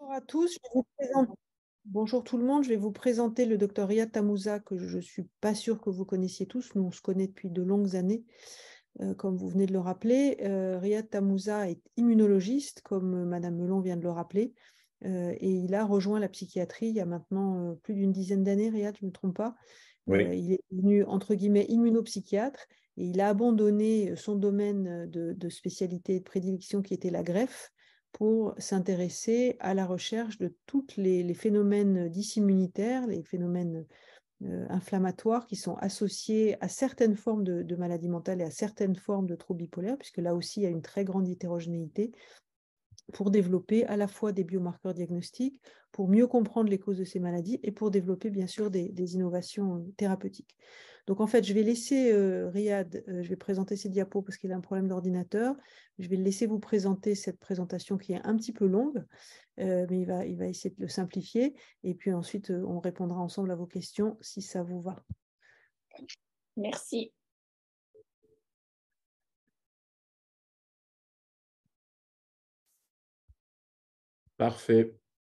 Bonjour à tous. Je vous présente... Bonjour tout le monde. Je vais vous présenter le docteur Riyad Tamouza, que je ne suis pas sûre que vous connaissiez tous. Nous, on se connaît depuis de longues années, euh, comme vous venez de le rappeler. Euh, Riyad Tamouza est immunologiste, comme euh, Madame Melon vient de le rappeler. Euh, et il a rejoint la psychiatrie il y a maintenant plus d'une dizaine d'années, Riyad, je ne me trompe pas. il est devenu, entre guillemets, immunopsychiatre. Et il a abandonné son domaine de, de spécialité et de prédilection qui était la greffe pour s'intéresser à la recherche de tous les, phénomènes dysimmunitaires, les phénomènes euh, inflammatoires qui sont associés à certaines formes de, de maladies mentales et à certaines formes de troubles bipolaires, puisque là aussi il y a une très grande hétérogénéité pour développer à la fois des biomarqueurs diagnostiques, pour mieux comprendre les causes de ces maladies et pour développer bien sûr des, innovations euh, thérapeutiques. Donc en fait, je vais laisser euh, Riyad, euh, je vais présenter ses diapos parce qu'il a un problème d'ordinateur, je vais le laisser vous présenter cette présentation qui est un petit peu longue, mais il va, il va essayer de le simplifier et puis ensuite on répondra ensemble à vos questions si ça vous va. Merci. Parfait.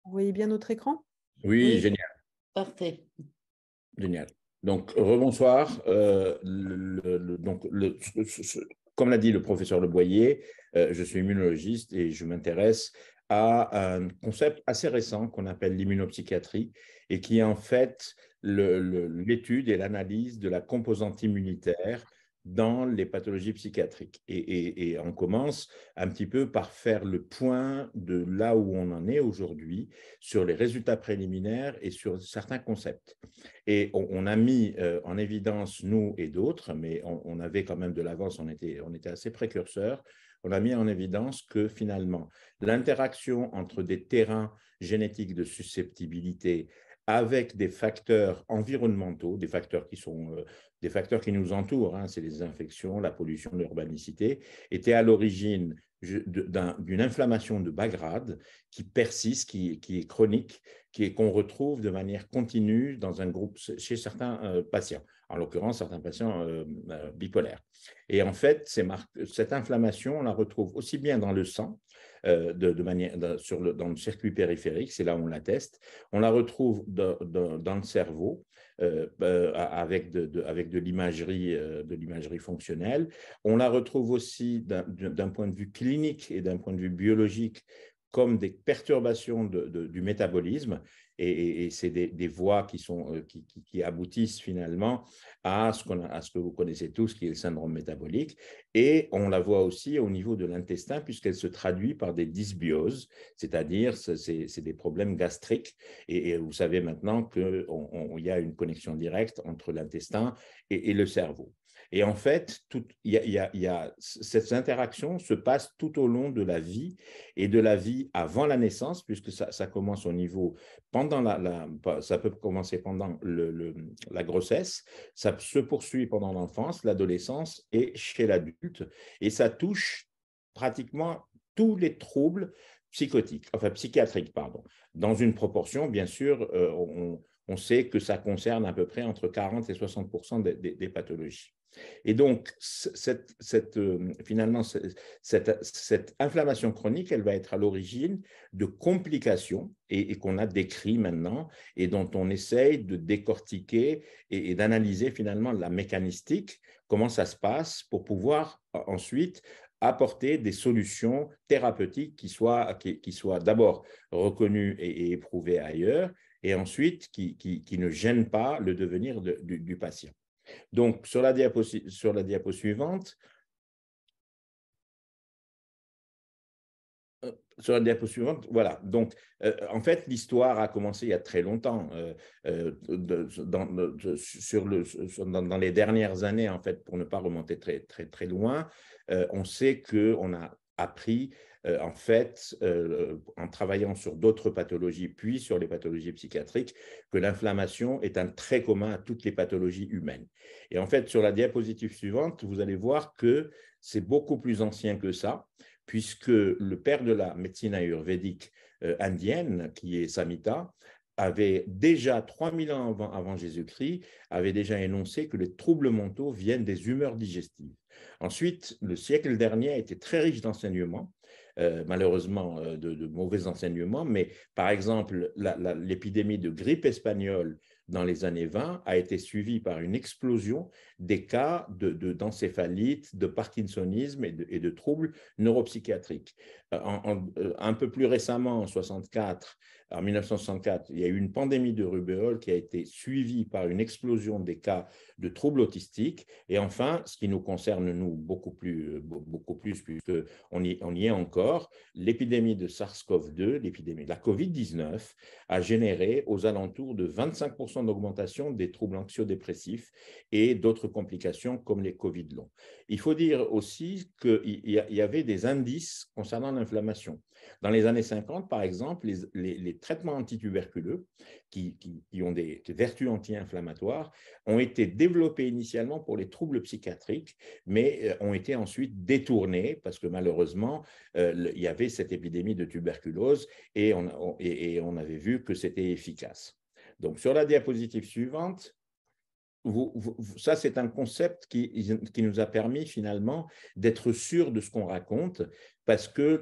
Vous voyez bien notre écran oui, génial. Parfait. Génial. Donc, rebonsoir. Euh, comme l'a dit le professeur Le Boyer, euh, je suis immunologiste et je m'intéresse à un concept assez récent qu'on appelle l'immunopsychiatrie et qui est en fait l'étude et l'analyse de la composante immunitaire dans les pathologies psychiatriques. Et, on commence un petit peu par faire le point de là où on en est aujourd'hui sur les résultats préliminaires et sur certains concepts. Et on, a mis euh, en évidence, nous et d'autres, mais on, avait quand même de l'avance, on était, on était assez précurseurs, on a mis en évidence que finalement, l'interaction entre des terrains génétiques de susceptibilité avec des facteurs environnementaux, des facteurs qui, sont, euh, des facteurs qui nous entourent, hein, c'est les infections, la pollution, l'urbanicité, étaient à l'origine d'une inflammation de bas grade qui persiste, qui, est chronique, qui qu'on retrouve de manière continue dans un groupe chez certains euh, patients, en l'occurrence certains patients euh, bipolaires. Et en fait, cette inflammation, on la retrouve aussi bien dans le sang euh, de, manière, dans le circuit périphérique, c'est là où on la teste. On la retrouve dans le cerveau, euh, euh, avec de, l'imagerie fonctionnelle. On la retrouve aussi d'un point de vue clinique et d'un point de vue biologique comme des perturbations du métabolisme et, c'est des, voies euh, qui, qui, aboutissent finalement à ce, que vous connaissez tous, qui est le syndrome métabolique. Et on la voit aussi au niveau de l'intestin, puisqu'elle se traduit par des dysbioses, c'est-à-dire c'est, c'est, des problèmes gastriques. Et, vous savez maintenant qu'il y a une connexion directe entre l'intestin et le cerveau. Et en fait, tout, y a, y a, y a, cette interaction se passe tout au long de la vie et de la vie avant la naissance, puisque ça, commence au niveau pendant la, ça peut commencer pendant le, la grossesse, ça se poursuit pendant l'enfance, l'adolescence et chez l'adulte, et ça touche pratiquement tous les troubles psychotiques, enfin psychiatriques, pardon. Dans une proportion, bien sûr, euh, on, sait que ça concerne à peu près entre 40 et 60 des pathologies. Et donc, cette, euh, finalement, cette, inflammation chronique, elle va être à l'origine de complications et, qu'on a décrit maintenant et dont on essaye de décortiquer et, d'analyser finalement la mécanistique, comment ça se passe pour pouvoir ensuite apporter des solutions thérapeutiques qui soient, d'abord reconnues et, éprouvées ailleurs et ensuite qui, ne gênent pas le devenir du patient. Donc, sur la diapo, sur la diapo suivante, euh, sur la diapo suivante, voilà. Donc, euh, en fait, l'histoire a commencé il y a très longtemps. Euh, euh de, dans, sur le, dans, dans, les dernières années, en fait, pour ne pas remonter très, très, très loin, on sait qu'on a appris euh, en fait, euh, en travaillant sur d'autres pathologies, puis sur les pathologies psychiatriques, que l'inflammation est un trait commun à toutes les pathologies humaines. Et en fait, sur la diapositive suivante, vous allez voir que c'est beaucoup plus ancien que ça, puisque le père de la médecine ayurvédique euh, indienne, qui est Samhita, avait déjà 3000 ans avant, avant Jésus-Christ, avait déjà énoncé que les troubles mentaux viennent des humeurs digestives. Ensuite, le siècle dernier a été très riche d'enseignements euh, malheureusement euh, de, mauvais enseignements, mais par exemple, l'épidémie de grippe espagnole dans les années 20 a été suivie par une explosion des cas d'encéphalite, de, de parkinsonisme et de, troubles neuropsychiatriques. Euh, euh, un peu plus récemment, en 64, en 1964, il y a eu une pandémie de rubéole qui a été suivie par une explosion des cas de troubles autistiques. Et enfin, ce qui nous concerne, nous, beaucoup plus, euh, beaucoup plus puisqu'on y, on y est encore, l'épidémie de SARS-CoV-2, l'épidémie de la COVID-19, a généré aux alentours de 25% d'augmentation des troubles anxio-dépressifs et d'autres complications comme les Covid longs. Il faut dire aussi qu'il y avait des indices concernant l'inflammation. Dans les années 50, par exemple, les, traitements antituberculeux, qui, ont des vertus anti-inflammatoires, ont été développés initialement pour les troubles psychiatriques, mais euh, ont été ensuite détournés parce que malheureusement, euh, il y avait cette épidémie de tuberculose et on, et on avait vu que c'était efficace. Donc, sur la diapositive suivante, ça, c'est un concept qui, nous a permis finalement d'être sûr de ce qu'on raconte, parce que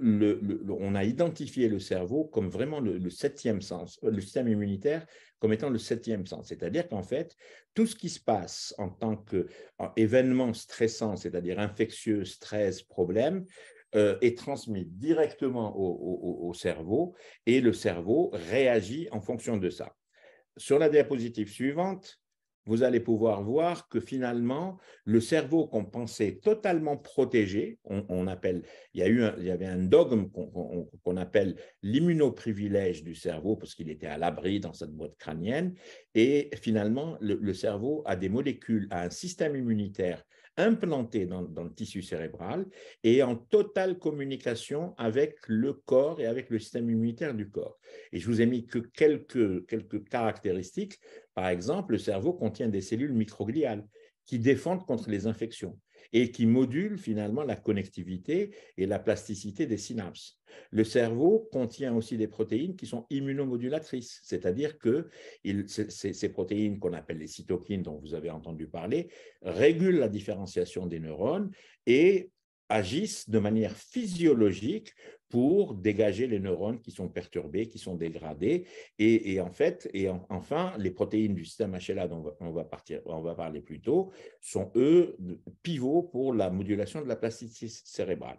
on a identifié le cerveau comme vraiment le, septième sens, euh, le système immunitaire comme étant le septième sens. C'est-à-dire qu'en fait, tout ce qui se passe en tant qu'événement stressant, c'est-à-dire infectieux, stress, problème, euh, est transmis directement au cerveau et le cerveau réagit en fonction de ça. Sur la diapositive suivante, vous allez pouvoir voir que finalement, le cerveau qu'on pensait totalement protégé, on, appelle, il y, a eu il y avait un dogme qu'on appelle l'immunoprivilège du cerveau, parce qu'il était à l'abri dans cette boîte crânienne, et finalement, le, cerveau a des molécules, a un système immunitaire implanté dans, dans le tissu cérébral et en totale communication avec le corps et avec le système immunitaire du corps. Et je vous ai mis que quelques, quelques caractéristiques par exemple, le cerveau contient des cellules microgliales qui défendent contre les infections et qui modulent finalement la connectivité et la plasticité des synapses. Le cerveau contient aussi des protéines qui sont immunomodulatrices, c'est-à-dire que ces protéines qu'on appelle les cytokines dont vous avez entendu parler régulent la différenciation des neurones et agissent de manière physiologique pour dégager les neurones qui sont perturbés, qui sont dégradés. Et, en fait, et enfin, les protéines du système HLA dont on va, parler plus tôt sont, eux, pivots pour la modulation de la plasticité cérébrale.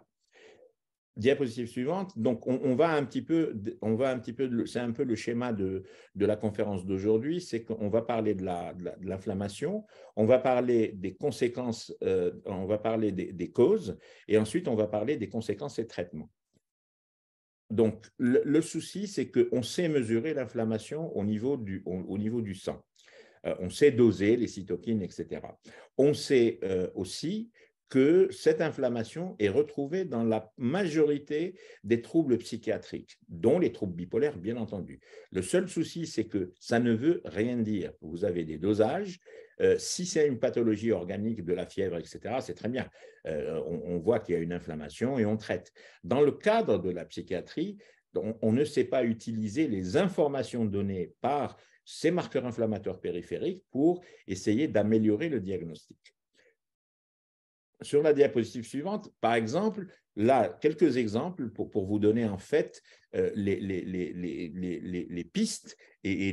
Diapositive suivante. Donc, on, va un petit peu, on va un petit peu, c'est un peu le schéma de, de la conférence d'aujourd'hui, c'est qu'on va parler de, la, de l'inflammation, on va parler des conséquences, euh, on va parler des, causes, et ensuite on va parler des conséquences et traitements donc, le, souci, c'est qu'on sait mesurer l'inflammation au, niveau du, sang. Euh, on sait doser les cytokines, etc. On sait euh, aussi que cette inflammation est retrouvée dans la majorité des troubles psychiatriques, dont les troubles bipolaires, bien entendu. Le seul souci, c'est que ça ne veut rien dire. Vous avez des dosages. Euh, si c'est une pathologie organique de la fièvre, etc., c'est très bien. Euh, on, voit qu'il y a une inflammation et on traite. Dans le cadre de la psychiatrie, on, on ne sait pas utiliser les informations données par ces marqueurs inflammatoires périphériques pour essayer d'améliorer le diagnostic sur la diapositive suivante, par exemple, là, quelques exemples pour, vous donner en fait euh, les, pistes et,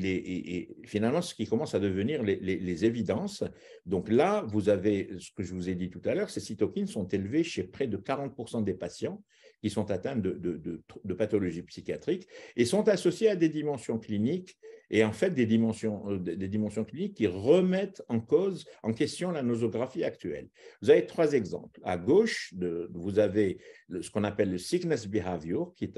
et, finalement ce qui commence à devenir les, évidences. Donc là, vous avez ce que je vous ai dit tout à l'heure, ces cytokines sont élevées chez près de 40% des patients sont atteints de, pathologies psychiatriques et sont associés à des dimensions cliniques et en fait des dimensions, euh, des dimensions cliniques qui remettent en cause, en question la nosographie actuelle. Vous avez trois exemples. À gauche, vous avez ce qu'on appelle le sickness behavior, qui,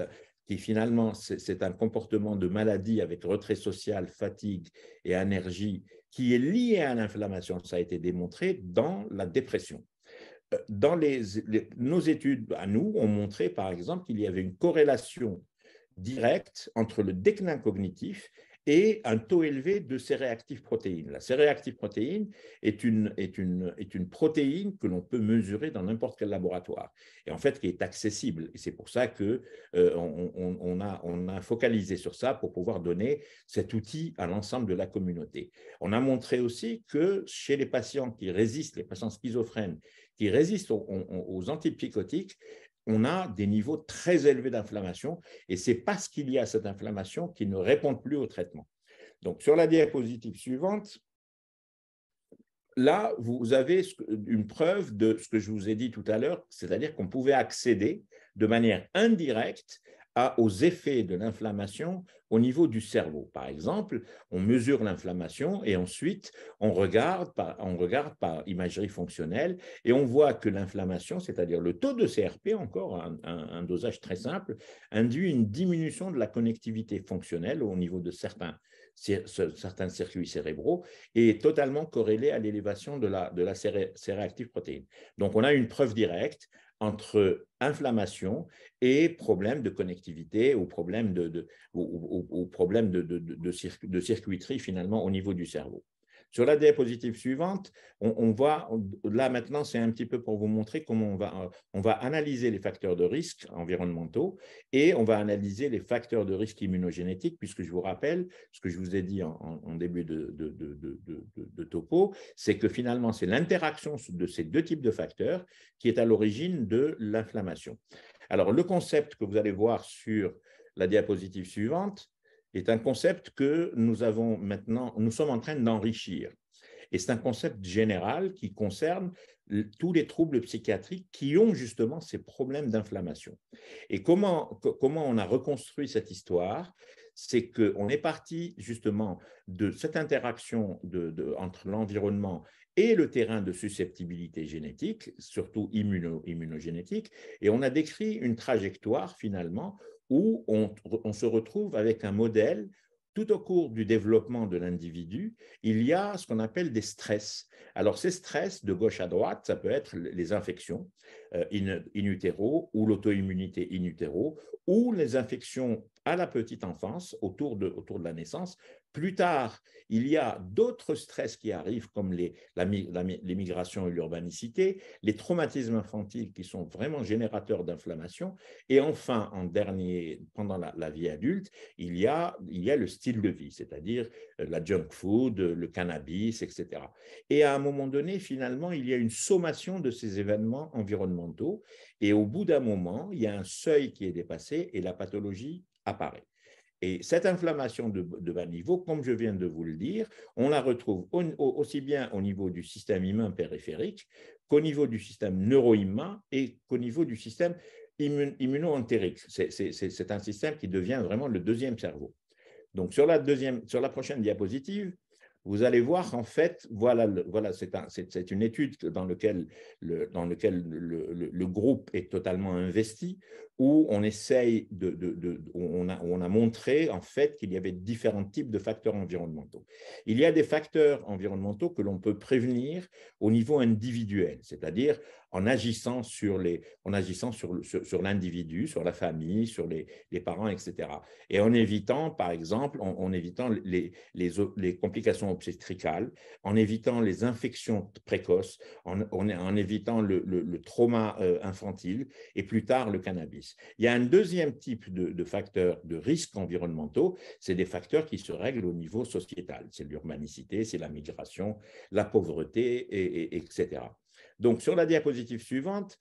qui finalement, c'est un comportement de maladie avec retrait social, fatigue et énergie qui est lié à l'inflammation, ça a été démontré dans la dépression dans nos études à nous ont montré, par exemple, qu'il y avait une corrélation directe entre le déclin cognitif et un taux élevé de ces réactive protéines. La c protéines protéine est une, est, une, est une protéine que l'on peut mesurer dans n'importe quel laboratoire et en fait qui est accessible. Et c'est pour ça que euh, on, on, a, on a focalisé sur ça pour pouvoir donner cet outil à l'ensemble de la communauté. On a montré aussi que chez les patients qui résistent, les patients schizophrènes qui résistent aux, antipsychotiques, on a des niveaux très élevés d'inflammation et c'est parce qu'il y a cette inflammation qu'ils ne répondent plus au traitement. Donc, sur la diapositive suivante, là, vous avez une preuve de ce que je vous ai dit tout à l'heure, c'est-à-dire qu'on pouvait accéder de manière indirecte aux effets de l'inflammation au niveau du cerveau. Par exemple, on mesure l'inflammation et ensuite on regarde, par, on regarde par imagerie fonctionnelle et on voit que l'inflammation, c'est-à-dire le taux de CRP, encore un, dosage très simple, induit une diminution de la connectivité fonctionnelle au niveau de certains, certains circuits cérébraux et est totalement corrélé à l'élévation de la, de la protéine. Donc on a une preuve directe entre inflammation et problème de connectivité ou problème de, problème de, de, circuiterie finalement au niveau du cerveau. Sur la diapositive suivante, on, voit, là maintenant, c'est un petit peu pour vous montrer comment on va, euh, on va analyser les facteurs de risque environnementaux et on va analyser les facteurs de risque immunogénétiques, puisque je vous rappelle ce que je vous ai dit en, début de topo, c'est que finalement, c'est l'interaction de ces deux types de facteurs qui est à l'origine de l'inflammation. Alors, le concept que vous allez voir sur la diapositive suivante, est un concept que nous avons maintenant, nous sommes en train d'enrichir. Et c'est un concept général qui concerne tous les troubles psychiatriques qui ont justement ces problèmes d'inflammation. Et comment, comment on a reconstruit cette histoire C'est qu'on est parti justement de cette interaction de, entre l'environnement et le terrain de susceptibilité génétique, surtout immuno, immunogénétique, et on a décrit une trajectoire finalement où on, se retrouve avec un modèle tout au cours du développement de l'individu, il y a ce qu'on appelle des stress. Alors ces stress, de gauche à droite, ça peut être les infections euh, in, utero ou l'auto-immunité in utero ou les infections à la petite enfance, autour autour de la naissance, plus tard, il y a d'autres stress qui arrivent, comme les, et l'urbanicité, les traumatismes infantiles qui sont vraiment générateurs d'inflammation. Et enfin, en dernier, pendant la, vie adulte, il y, a, il y a le style de vie, c'est-à-dire euh, la junk food, le cannabis, etc. Et à un moment donné, finalement, il y a une sommation de ces événements environnementaux. Et au bout d'un moment, il y a un seuil qui est dépassé et la pathologie apparaît. Et cette inflammation de, bas niveau, comme je viens de vous le dire, on la retrouve aussi bien au niveau du système immun périphérique qu'au niveau du système neuro-immun et qu'au niveau du système immuno C'est un système qui devient vraiment le deuxième cerveau. Donc sur la prochaine diapositive, vous allez voir en fait, voilà, voilà c'est une étude dans laquelle, le, dans lequel le, groupe est totalement investi, où on essaye on, a, on, a, montré en fait qu'il y avait différents types de facteurs environnementaux. Il y a des facteurs environnementaux que l'on peut prévenir au niveau individuel, c'est-à-dire en agissant sur les, en agissant sur, sur, l'individu, sur la famille, sur les, parents, etc. Et en évitant, par exemple, en, évitant les, complications obstétricales, en évitant les infections précoces, en, en, évitant le, le, trauma euh, infantile et plus tard le cannabis. Il y a un deuxième type de, de facteurs de risques environnementaux, c'est des facteurs qui se règlent au niveau sociétal. C'est l'urbanicité, c'est la migration, la pauvreté, etc. Donc, sur la diapositive suivante,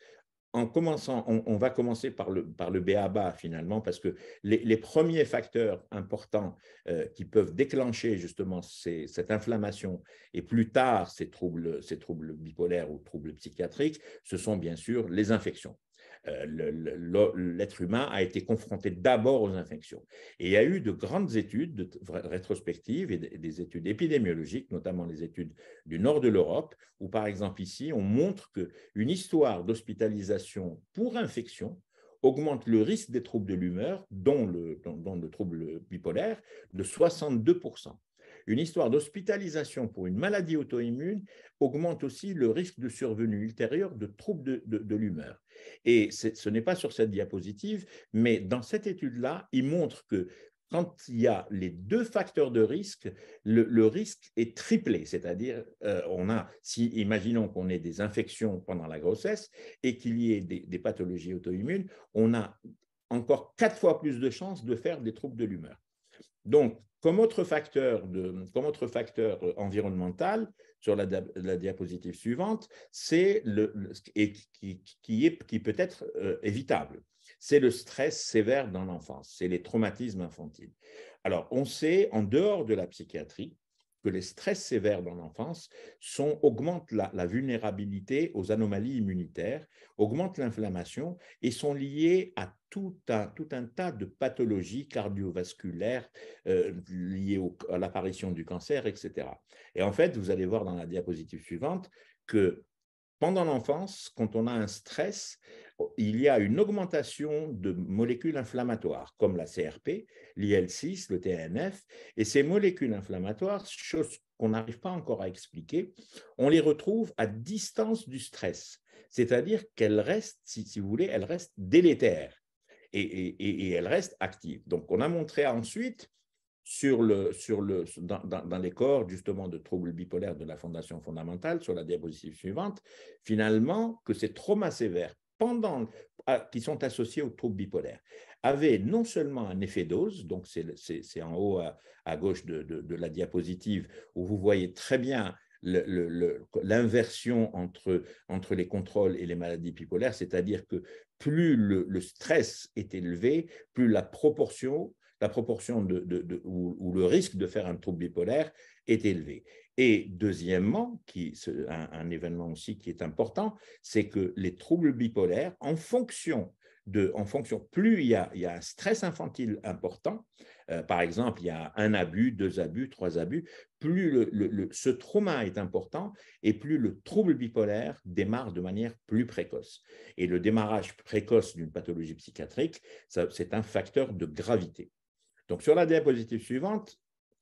en commençant, on, va commencer par le, par le BABA finalement, parce que les, premiers facteurs importants euh, qui peuvent déclencher justement cette inflammation et plus tard troubles, ces troubles bipolaires ou troubles psychiatriques, ce sont bien sûr les infections. Euh, l'être humain a été confronté d'abord aux infections. Et il y a eu de grandes études rétrospectives et des études épidémiologiques, notamment les études du nord de l'Europe, où par exemple ici, on montre qu'une histoire d'hospitalisation pour infection augmente le risque des troubles de l'humeur, dont le trouble bipolaire, de 62%. Une histoire d'hospitalisation pour une maladie auto-immune augmente aussi le risque de survenue ultérieure de troubles de, l'humeur. Et ce n'est pas sur cette diapositive, mais dans cette étude-là, il montre que quand il y a les deux facteurs de risque, le, risque est triplé. C'est-à-dire, euh, on a, si imaginons qu'on ait des infections pendant la grossesse et qu'il y ait des pathologies auto-immunes, on a encore quatre fois plus de chances de faire des troubles de l'humeur. Donc, comme autre facteur, euh, environnemental, sur la, diapositive suivante, c'est qui, peut être euh, évitable. C'est le stress sévère dans l'enfance, c'est les traumatismes infantiles. Alors, on sait, en dehors de la psychiatrie, que les stress sévères dans l'enfance augmentent la, vulnérabilité aux anomalies immunitaires, augmentent l'inflammation et sont liés à tout un, tas de pathologies cardiovasculaires euh, liées à l'apparition du cancer, etc. Et en fait, vous allez voir dans la diapositive suivante que pendant l'enfance, quand on a un stress, il y a une augmentation de molécules inflammatoires comme la CRP, l'IL6, le TNF, et ces molécules inflammatoires, chose qu'on n'arrive pas encore à expliquer, on les retrouve à distance du stress, c'est-à-dire qu'elles restent, si, vous voulez, elles restent délétères et, elles restent actives. Donc on a montré ensuite sur dans, dans, les corps justement de troubles bipolaires de la Fondation fondamentale, sur la diapositive suivante, finalement que ces traumas sévères pendant, ah, qui sont associés aux troubles bipolaires, avaient non seulement un effet dose, donc c'est en haut à, gauche de, la diapositive, où vous voyez très bien l'inversion entre, entre les contrôles et les maladies bipolaires, c'est-à-dire que plus le, stress est élevé, plus la proportion, la proportion de, ou, le risque de faire un trouble bipolaire est élevé. Et deuxièmement, qui, un, événement aussi qui est important, c'est que les troubles bipolaires, en fonction de, en fonction, plus il y, a, un stress infantile important, euh, par exemple, il y a un abus, deux abus, trois abus, plus ce trauma est important et plus le trouble bipolaire démarre de manière plus précoce. Et le démarrage précoce d'une pathologie psychiatrique, c'est un facteur de gravité. Donc sur la diapositive suivante,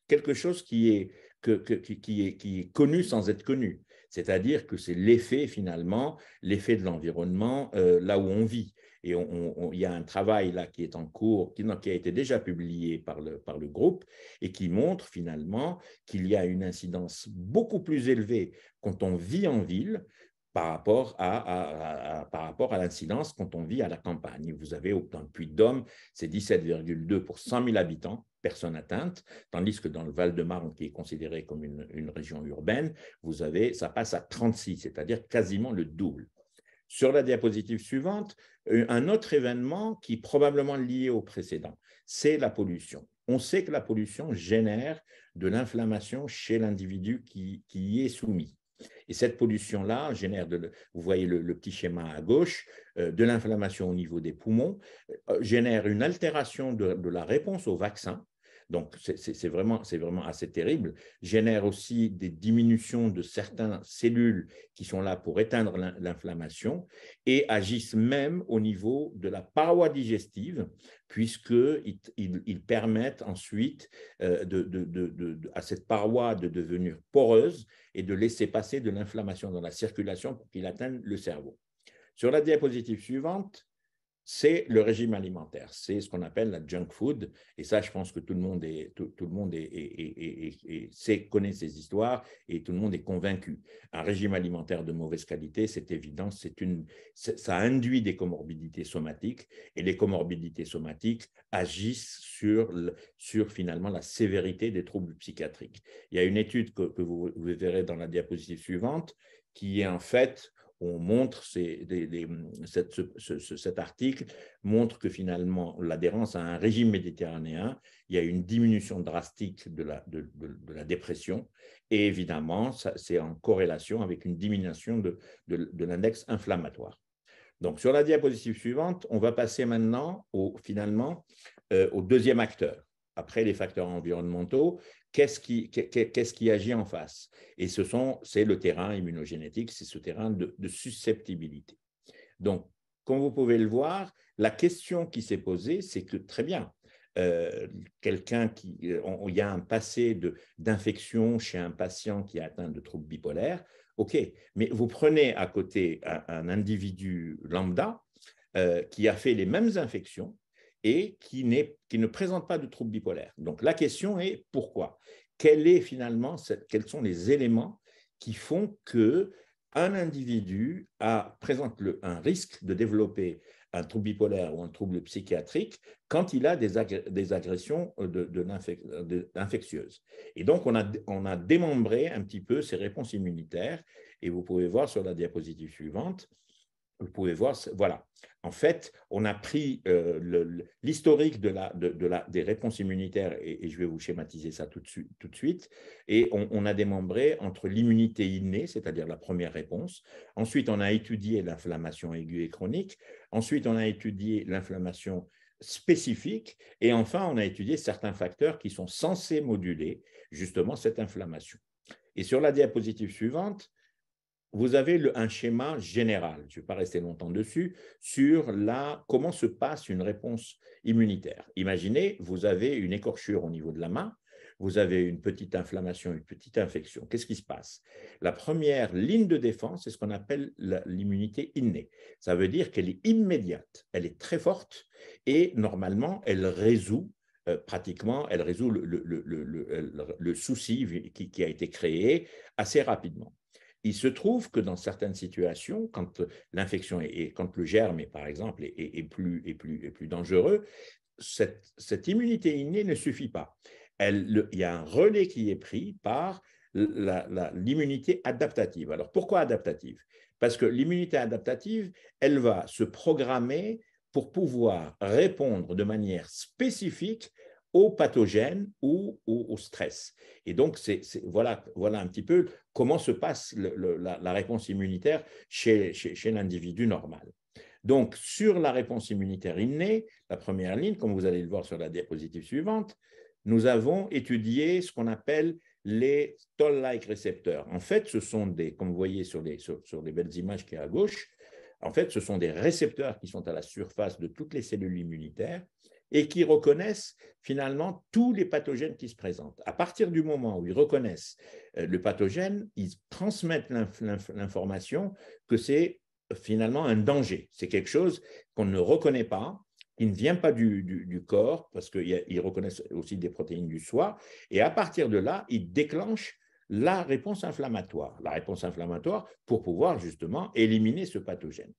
quelque chose qui est qui, est, connu sans être connu. C'est-à-dire que c'est l'effet, finalement, l'effet de l'environnement euh, là où on vit. Et il y a un travail là qui est en cours, qui, a été déjà publié par le groupe et qui montre finalement qu'il y a une incidence beaucoup plus élevée quand on vit en ville par rapport à, par rapport à l'incidence quand on vit à la campagne. Vous avez dans le Puy-de-Dôme, c'est 17,2 pour 100 000 habitants, personnes atteintes, tandis que dans le Val-de-Marne, qui est considéré comme une, région urbaine, vous avez, ça passe à 36, c'est-à-dire quasiment le double. Sur la diapositive suivante, euh, un autre événement qui est probablement lié au précédent, c'est la pollution. On sait que la pollution génère de l'inflammation chez l'individu qui, qui y est soumis. Et cette pollution-là génère, vous voyez le, petit schéma à gauche, euh, de l'inflammation au niveau des poumons, euh, génère une altération de, la réponse au vaccin, donc, c'est vraiment, vraiment assez terrible. Génère aussi des diminutions de certaines cellules qui sont là pour éteindre l'inflammation et agissent même au niveau de la paroi digestive, puisqu'ils ils, permettent ensuite euh, à cette paroi de devenir poreuse et de laisser passer de l'inflammation dans la circulation pour qu'il atteigne le cerveau. Sur la diapositive suivante, c'est le régime alimentaire, c'est ce qu'on appelle la junk food. Et ça, je pense que tout le monde, connaît ces histoires et tout le monde est convaincu. Un régime alimentaire de mauvaise qualité, c'est évident, ça induit des comorbidités somatiques et les comorbidités somatiques agissent sur, finalement la sévérité des troubles psychiatriques. Il y a une étude que, vous verrez dans la diapositive suivante qui est en fait on montre cet article montre que finalement l'adhérence à un régime méditerranéen, il y a une diminution drastique de la, de, la dépression et évidemment c'est en corrélation avec une diminution de, l'index inflammatoire. Donc sur la diapositive suivante, on va passer maintenant au, finalement euh, au deuxième acteur après les facteurs environnementaux, qu'est-ce qui, agit en face Et ce sont, c'est le terrain immunogénétique, c'est ce terrain de, susceptibilité. Donc, comme vous pouvez le voir, la question qui s'est posée, c'est que très bien, euh, quelqu'un qui, euh, il y a un passé de, d'infection chez un patient qui est atteint de troubles bipolaires, ok, mais vous prenez à côté un, individu lambda euh, qui a fait les mêmes infections, et qui, ne présente pas de trouble bipolaire. Donc la question est pourquoi Quel Quels sont les éléments qui font que un individu a, présente un risque de développer un trouble bipolaire ou un trouble psychiatrique quand il a des, agressions euh, de, infectieuses. Et donc, on a démembré un petit peu ces réponses immunitaires. Et vous pouvez voir sur la diapositive suivante vous pouvez voir, voilà. En fait, on a pris euh, l'historique de la, des réponses immunitaires, et, je vais vous schématiser ça tout de, suite, tout de suite et on, on, a démembré entre l'immunité innée, c'est-à-dire la première réponse, ensuite on a étudié l'inflammation aiguë et chronique, ensuite on a étudié l'inflammation spécifique, et enfin on a étudié certains facteurs qui sont censés moduler justement cette inflammation. Et sur la diapositive suivante, vous avez un schéma général, je ne vais pas rester longtemps dessus, sur la, comment se passe une réponse immunitaire. Imaginez, vous avez une écorchure au niveau de la main, vous avez une petite inflammation, une petite infection. Qu'est-ce qui se passe La première ligne de défense, c'est ce qu'on appelle l'immunité innée. Ça veut dire qu'elle est immédiate, elle est très forte et normalement, elle résout euh, pratiquement, elle résout le, souci qui, a été créé assez rapidement. Il se trouve que dans certaines situations, quand l'infection et quand le germe, est, par exemple, est, plus, plus, plus dangereux, cette, immunité innée ne suffit pas. il y a un relais qui est pris par l'immunité adaptative. Alors pourquoi adaptative Parce que l'immunité adaptative, elle va se programmer pour pouvoir répondre de manière spécifique aux pathogènes ou, au stress. Et donc, voilà, voilà un petit peu comment se passe la, réponse immunitaire chez, chez, l'individu normal. Donc, sur la réponse immunitaire innée, la première ligne, comme vous allez le voir sur la diapositive suivante, nous avons étudié ce qu'on appelle les toll-like récepteurs. En fait, ce sont des, comme vous voyez sur les, sur les belles images qui est à gauche, en fait, ce sont des récepteurs qui sont à la surface de toutes les cellules immunitaires et qui reconnaissent finalement tous les pathogènes qui se présentent. À partir du moment où ils reconnaissent euh, le pathogène, ils transmettent l'information que c'est finalement un danger. C'est quelque chose qu'on ne reconnaît pas, qui ne vient pas du, corps, parce qu'ils reconnaissent aussi des protéines du soi, Et à partir de là, ils déclenchent la réponse inflammatoire, la réponse inflammatoire pour pouvoir justement éliminer ce pathogène.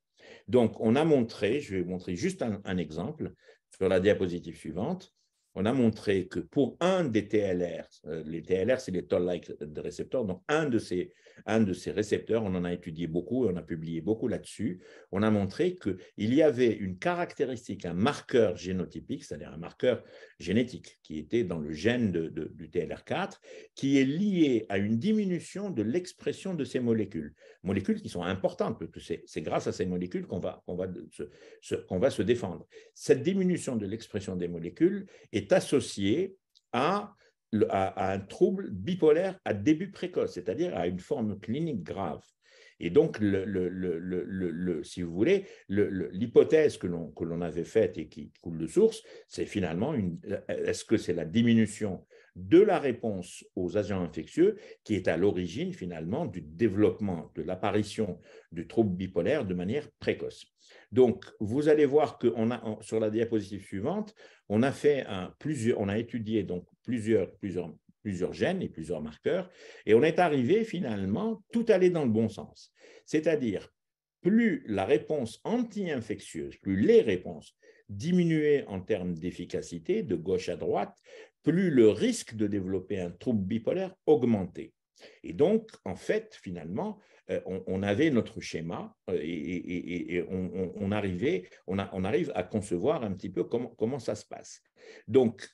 Donc, on a montré, je vais montrer juste un exemple, sur la diapositive suivante, on a montré que pour un des TLR, euh, les TLR, c'est les Toll-like récepteurs, donc un de ces un de ces récepteurs, on en a étudié beaucoup on a publié beaucoup là-dessus, on a montré qu'il y avait une caractéristique, un marqueur génotypique, c'est-à-dire un marqueur génétique qui était dans le gène du TLR4, qui est lié à une diminution de l'expression de ces molécules, molécules qui sont importantes, parce que c'est grâce à ces molécules qu'on va se défendre. Cette diminution de l'expression des molécules est associée à à, un trouble bipolaire à début précoce, c'est-à-dire à une forme clinique grave. Et donc, si vous voulez, l'hypothèse que l'on avait faite et qui coule de source, c'est finalement, est-ce que c'est la diminution de la réponse aux agents infectieux qui est à l'origine finalement du développement, de l'apparition du trouble bipolaire de manière précoce. Donc, vous allez voir que a, sur la diapositive suivante, on a, on a étudié donc plusieurs, gènes et plusieurs marqueurs, et on est arrivé finalement tout aller dans le bon sens. C'est-à-dire, plus la réponse anti-infectieuse, plus les réponses diminuaient en termes d'efficacité de gauche à droite, plus le risque de développer un trouble bipolaire augmentait. Et donc, en fait, finalement, euh, on, avait notre schéma euh, et, on, arrivait, arrive à concevoir un petit peu comment, comment ça se passe. Donc,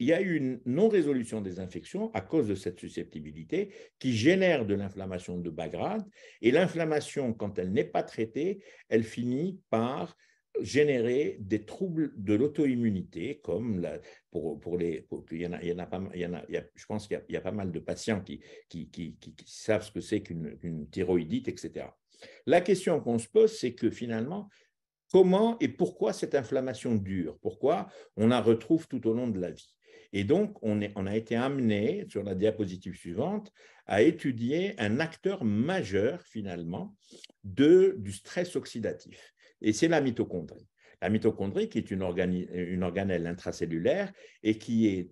il y a eu une non-résolution des infections à cause de cette susceptibilité qui génère de l'inflammation de bas grade. Et l'inflammation, quand elle n'est pas traitée, elle finit par générer des troubles de l'auto-immunité, comme pour, pour, les... je pense qu'il y, a pas mal de patients qui, qui, savent ce que c'est qu'une thyroïdite, etc. La question qu'on se pose, c'est que finalement, comment et pourquoi cette inflammation dure Pourquoi on la retrouve tout au long de la vie Et donc, on, est, on a été amené, sur la diapositive suivante, à étudier un acteur majeur, finalement, de, du stress oxydatif et c'est la mitochondrie. La mitochondrie qui est une, organelle intracellulaire et qui est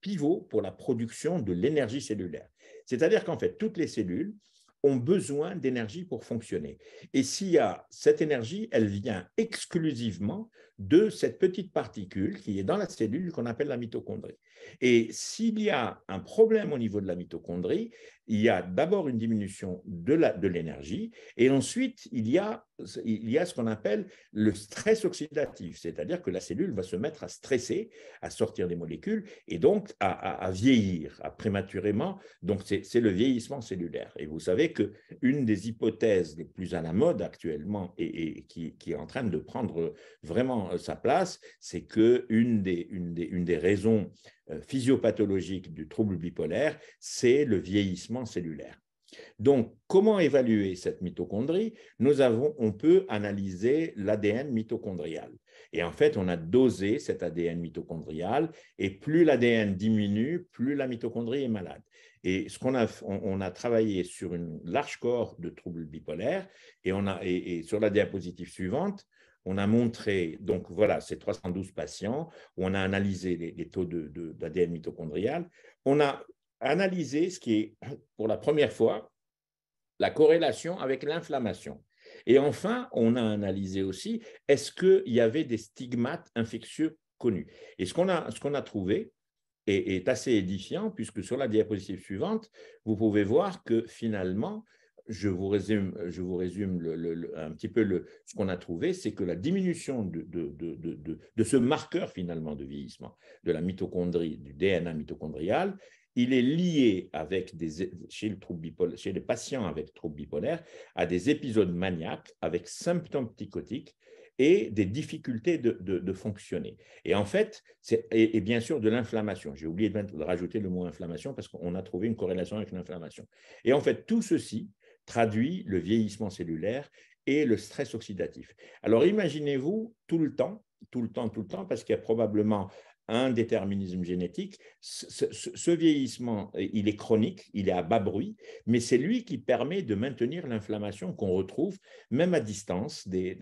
pivot pour la production de l'énergie cellulaire. C'est-à-dire qu'en fait, toutes les cellules ont besoin d'énergie pour fonctionner. Et s'il y a cette énergie, elle vient exclusivement de cette petite particule qui est dans la cellule qu'on appelle la mitochondrie. Et s'il y a un problème au niveau de la mitochondrie, il y a d'abord une diminution de l'énergie, et ensuite il y a, il y a ce qu'on appelle le stress oxydatif, c'est-à-dire que la cellule va se mettre à stresser, à sortir des molécules, et donc à, vieillir, à prématurément. Donc c'est le vieillissement cellulaire. Et vous savez que une des hypothèses les plus à la mode actuellement et, qui, qui, est en train de prendre vraiment sa place, c'est que une des, une des, une des raisons euh, physiopathologique du trouble bipolaire, c'est le vieillissement cellulaire. Donc, comment évaluer cette mitochondrie Nous avons, on peut analyser l'ADN mitochondrial. Et en fait, on a dosé cet ADN mitochondrial, et plus l'ADN diminue, plus la mitochondrie est malade. Et ce qu'on a, on, a travaillé sur une large corps de troubles bipolaires, et, et sur la diapositive suivante, on a montré, donc voilà, ces 312 patients, où on a analysé les, taux d'ADN mitochondrial, on a analysé ce qui est, pour la première fois, la corrélation avec l'inflammation. Et enfin, on a analysé aussi, est-ce qu'il y avait des stigmates infectieux connus Et ce qu'on a, ce a trouvé est assez édifiant, puisque sur la diapositive suivante, vous pouvez voir que finalement, je vous résume, je vous résume un petit peu ce qu'on a trouvé, c'est que la diminution de, de, ce marqueur finalement de vieillissement, de la mitochondrie, du DNA mitochondrial, il est lié avec des, chez, chez les patients avec trouble bipolaire à des épisodes maniaques avec symptômes psychotiques et des difficultés de, fonctionner. Et en fait, et, bien sûr de l'inflammation. J'ai oublié de, rajouter le mot inflammation parce qu'on a trouvé une corrélation avec l'inflammation. Et en fait, tout ceci traduit le vieillissement cellulaire et le stress oxydatif. Alors imaginez-vous tout le temps, tout le temps, tout le temps, parce qu'il y a probablement un déterminisme génétique. Ce, vieillissement, il est chronique, il est à bas bruit, mais c'est lui qui permet de maintenir l'inflammation qu'on retrouve même à distance des,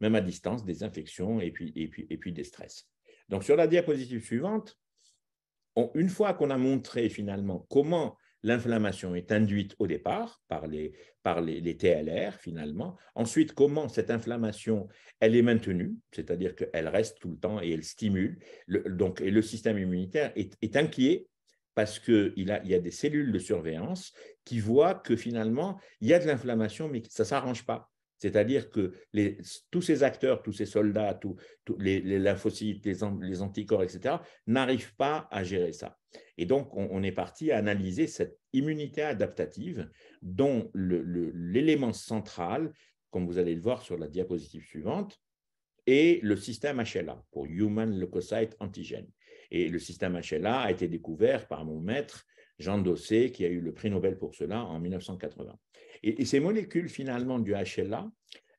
même à distance des infections et puis, et, puis, et puis des stress. Donc sur la diapositive suivante, une fois qu'on a montré finalement comment L'inflammation est induite au départ par les, par les, TLR finalement. Ensuite, comment cette inflammation, elle est maintenue, c'est-à-dire qu'elle reste tout le temps et elle stimule. Le, donc, et le système immunitaire est, inquiet parce qu'il il y a des cellules de surveillance qui voient que finalement, il y a de l'inflammation, mais ça ne s'arrange pas. C'est-à-dire que tous ces acteurs, tous ces soldats, les, lymphocytes, les, anticorps, etc., n'arrivent pas à gérer ça. Et donc, on, est parti à analyser cette immunité adaptative dont l'élément central, comme vous allez le voir sur la diapositive suivante, est le système HLA, pour Human Leukocyte Antigène. Et le système HLA a été découvert par mon maître Jean Dossé, qui a eu le prix Nobel pour cela en 1980. Et, ces molécules finalement du HLA,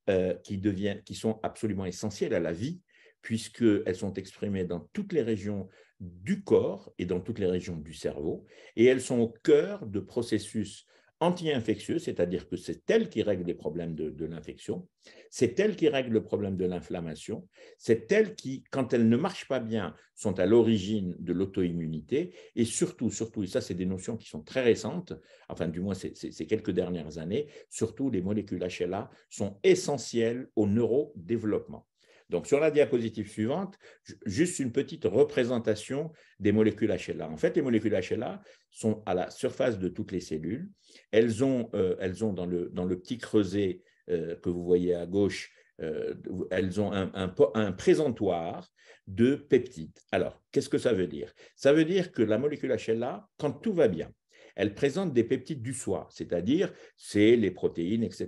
euh, qui, qui sont absolument essentielles à la vie, puisqu'elles sont exprimées dans toutes les régions du corps et dans toutes les régions du cerveau, et elles sont au cœur de processus anti-infectieux, c'est-à-dire que c'est elle qui règle les problèmes de, l'infection, c'est elle qui règle le problème de l'inflammation, c'est elle qui, quand elles ne marchent pas bien, sont à l'origine de l'auto-immunité, et surtout, surtout, et ça c'est des notions qui sont très récentes, enfin du moins ces, ces quelques dernières années, surtout les molécules HLA sont essentielles au neurodéveloppement. Donc, sur la diapositive suivante, juste une petite représentation des molécules HLA. En fait, les molécules HLA sont à la surface de toutes les cellules. Elles ont, euh, elles ont dans, le, dans le petit creuset euh, que vous voyez à gauche, euh, elles ont un, un, présentoir de peptides. Alors, qu'est-ce que ça veut dire Ça veut dire que la molécule HLA, quand tout va bien, elle présente des peptides du soi, c'est-à-dire c'est les protéines, etc.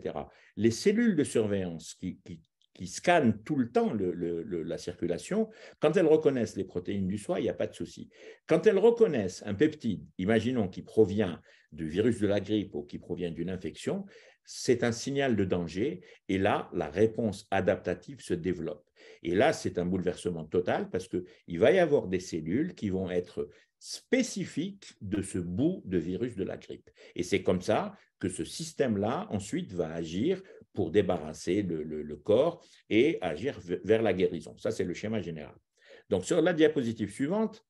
Les cellules de surveillance qui, qui, qui scannent tout le temps la circulation, quand elles reconnaissent les protéines du soie, il n'y a pas de souci. Quand elles reconnaissent un peptide, imaginons qu'il provient du virus de la grippe ou qui provient d'une infection, c'est un signal de danger et là, la réponse adaptative se développe. Et là, c'est un bouleversement total parce qu'il va y avoir des cellules qui vont être spécifiques de ce bout de virus de la grippe. Et c'est comme ça que ce système-là, ensuite, va agir pour débarrasser le, corps et agir vers la guérison. Ça, c'est le schéma général. Donc, sur la diapositive suivante,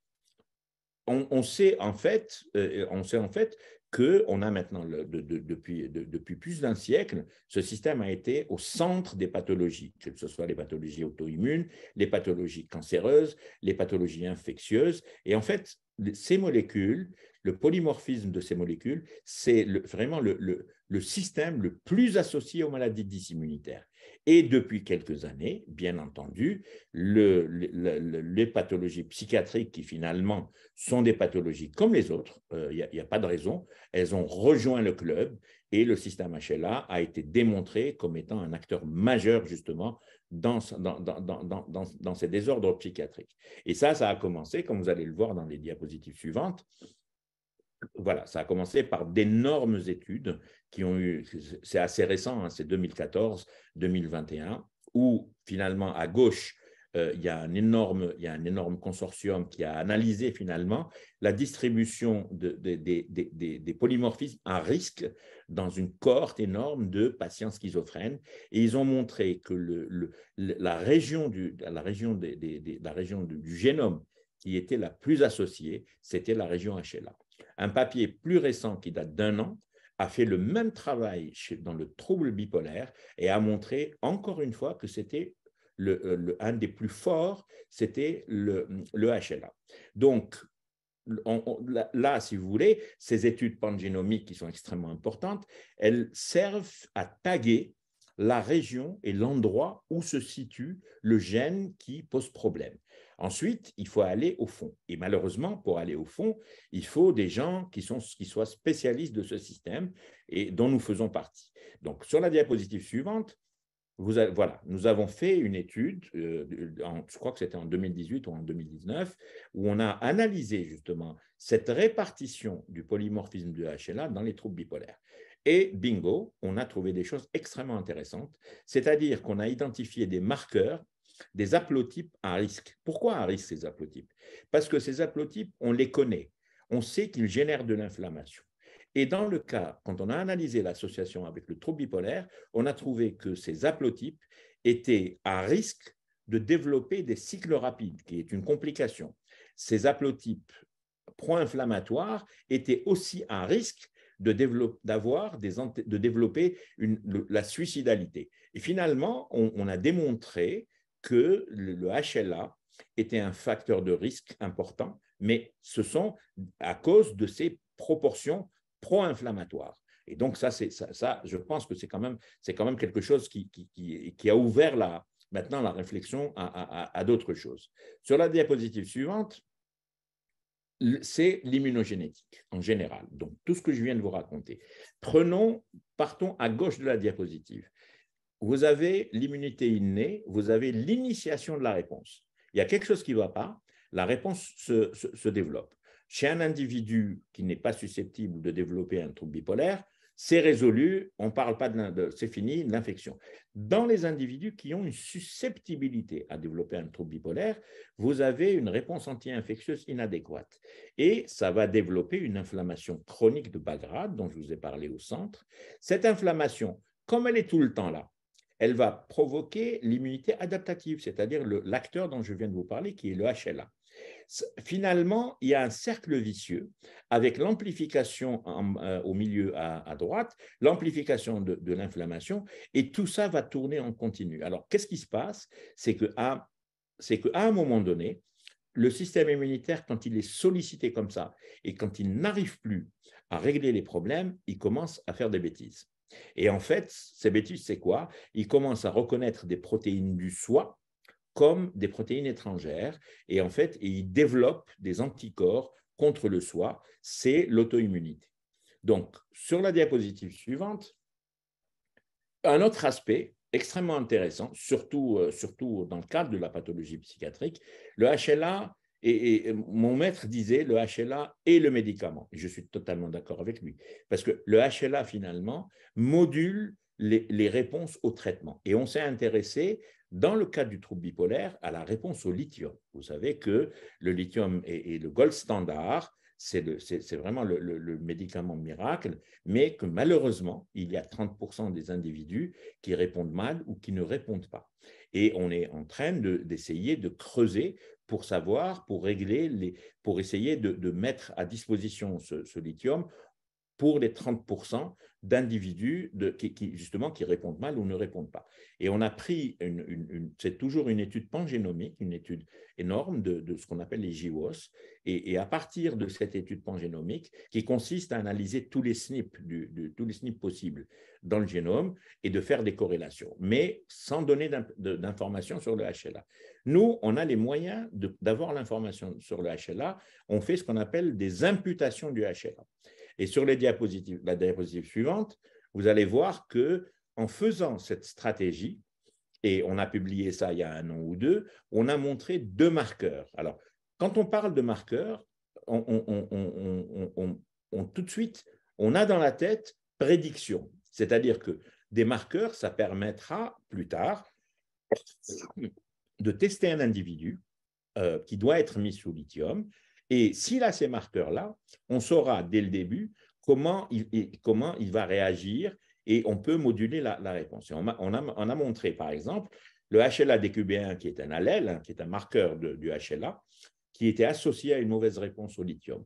on, sait en fait, on sait en fait qu'on euh, a maintenant, depuis, plus d'un siècle, ce système a été au centre des pathologies, que ce soit les pathologies auto-immunes, les pathologies cancéreuses, les pathologies infectieuses. Et en fait, ces molécules, le polymorphisme de ces molécules, c'est vraiment le, le système le plus associé aux maladies dysimmunitaires. Et depuis quelques années, bien entendu, les pathologies psychiatriques qui finalement sont des pathologies comme les autres, il euh, n'y a, pas de raison, elles ont rejoint le club et le système HLA a été démontré comme étant un acteur majeur justement dans ces désordres psychiatriques. Et ça, ça a commencé, comme vous allez le voir dans les diapositives suivantes, voilà, ça a commencé par d'énormes études qui ont eu, c'est assez récent, hein, c'est 2014-2021, où finalement à gauche, euh, il, y a un énorme, il y a un énorme consortium qui a analysé finalement la distribution des polymorphismes à risque dans une cohorte énorme de patients schizophrènes. Et ils ont montré que la région, du, la région, la région du génome qui était la plus associée, c'était la région HLA. Un papier plus récent qui date d'un an a fait le même travail dans le trouble bipolaire et a montré encore une fois que c'était le, euh, un des plus forts, c'était le, HLA. Donc, là, si vous voulez, ces études pangénomiques qui sont extrêmement importantes, elles servent à taguer la région et l'endroit où se situe le gène qui pose problème. Ensuite, il faut aller au fond. Et malheureusement, pour aller au fond, il faut des gens qui, sont, qui soient spécialistes de ce système et dont nous faisons partie. Donc, sur la diapositive suivante, vous voilà, nous avons fait une étude, euh, je crois que c'était en 2018 ou en 2019, où on a analysé justement cette répartition du polymorphisme de HLA dans les troubles bipolaires. Et bingo, on a trouvé des choses extrêmement intéressantes, c'est-à-dire qu'on a identifié des marqueurs des haplotypes à risque. Pourquoi à risque ces haplotypes Parce que ces haplotypes, on les connaît. On sait qu'ils génèrent de l'inflammation. Et dans le cas, quand on a analysé l'association avec le trouble bipolaire, on a trouvé que ces haplotypes étaient à risque de développer des cycles rapides, qui est une complication. Ces haplotypes pro-inflammatoires étaient aussi à risque de, développer, des, de développer la suicidalité. Et finalement, on a démontré que le HLA était un facteur de risque important, mais ce sont à cause de ces proportions pro-inflammatoires. Et donc ça, ça, ça, je pense que c'est quand, même, quand même quelque chose qui, qui, a ouvert la, maintenant la réflexion à, à d'autres choses. Sur la diapositive suivante, c'est l'immunogénétique en général. Donc, tout ce que je viens de vous raconter. Prenons, partons à gauche de la diapositive vous avez l'immunité innée, vous avez l'initiation de la réponse. Il y a quelque chose qui ne va pas, la réponse se, développe. Chez un individu qui n'est pas susceptible de développer un trouble bipolaire, c'est résolu, on ne parle pas de, c'est fini, l'infection. Dans les individus qui ont une susceptibilité à développer un trouble bipolaire, vous avez une réponse anti-infectieuse inadéquate. Et ça va développer une inflammation chronique de bas grade dont je vous ai parlé au centre. Cette inflammation, comme elle est tout le temps là, elle va provoquer l'immunité adaptative, c'est-à-dire l'acteur dont je viens de vous parler, qui est le HLA. Finalement, il y a un cercle vicieux avec l'amplification euh, au milieu à, droite, l'amplification de, l'inflammation, et tout ça va tourner en continu. Alors, qu'est-ce qui se passe C'est qu'à à un moment donné, le système immunitaire, quand il est sollicité comme ça et quand il n'arrive plus à régler les problèmes, il commence à faire des bêtises. Et en fait, bêtises, c'est quoi Il commence à reconnaître des protéines du soi comme des protéines étrangères, et en fait, ils il développe des anticorps contre le soi, c'est l'auto-immunité. Donc, sur la diapositive suivante, un autre aspect extrêmement intéressant, surtout, euh, surtout dans le cadre de la pathologie psychiatrique, le HLA et, mon maître disait le HLA est le médicament. je suis totalement d'accord avec lui. Parce que le HLA, finalement, module les, réponses au traitement. Et on s'est intéressé, dans le cas du trouble bipolaire, à la réponse au lithium. Vous savez que le lithium est, le gold standard. C'est vraiment le, médicament miracle, mais que malheureusement, il y a 30% des individus qui répondent mal ou qui ne répondent pas. Et on est en train d'essayer de creuser pour savoir, pour régler, les, pour essayer de, mettre à disposition ce, ce lithium pour les 30% d'individus qui, justement, qui répondent mal ou ne répondent pas. Et on a pris, c'est toujours une étude pangénomique, une étude énorme de, ce qu'on appelle les GWAS, et, à partir de cette étude pangénomique, qui consiste à analyser tous les SNPs tous les SNP possibles dans le génome, et de faire des corrélations, mais sans donner d'informations sur le HLA. Nous, on a les moyens d'avoir l'information sur le HLA, on fait ce qu'on appelle des imputations du HLA. Et sur les diapositives, la diapositive suivante, vous allez voir que en faisant cette stratégie, et on a publié ça il y a un an ou deux, on a montré deux marqueurs. Alors, quand on parle de marqueurs, tout de suite, on a dans la tête prédiction. C'est-à-dire que des marqueurs, ça permettra plus tard de tester un individu euh, qui doit être mis sous lithium et s'il a ces marqueurs-là, on saura dès le début comment il, comment il va réagir et on peut moduler la, réponse. On a, on, a, montré, par exemple, le HLA DQB1, qui est un allèle, hein, qui est un marqueur du HLA, qui était associé à une mauvaise réponse au lithium.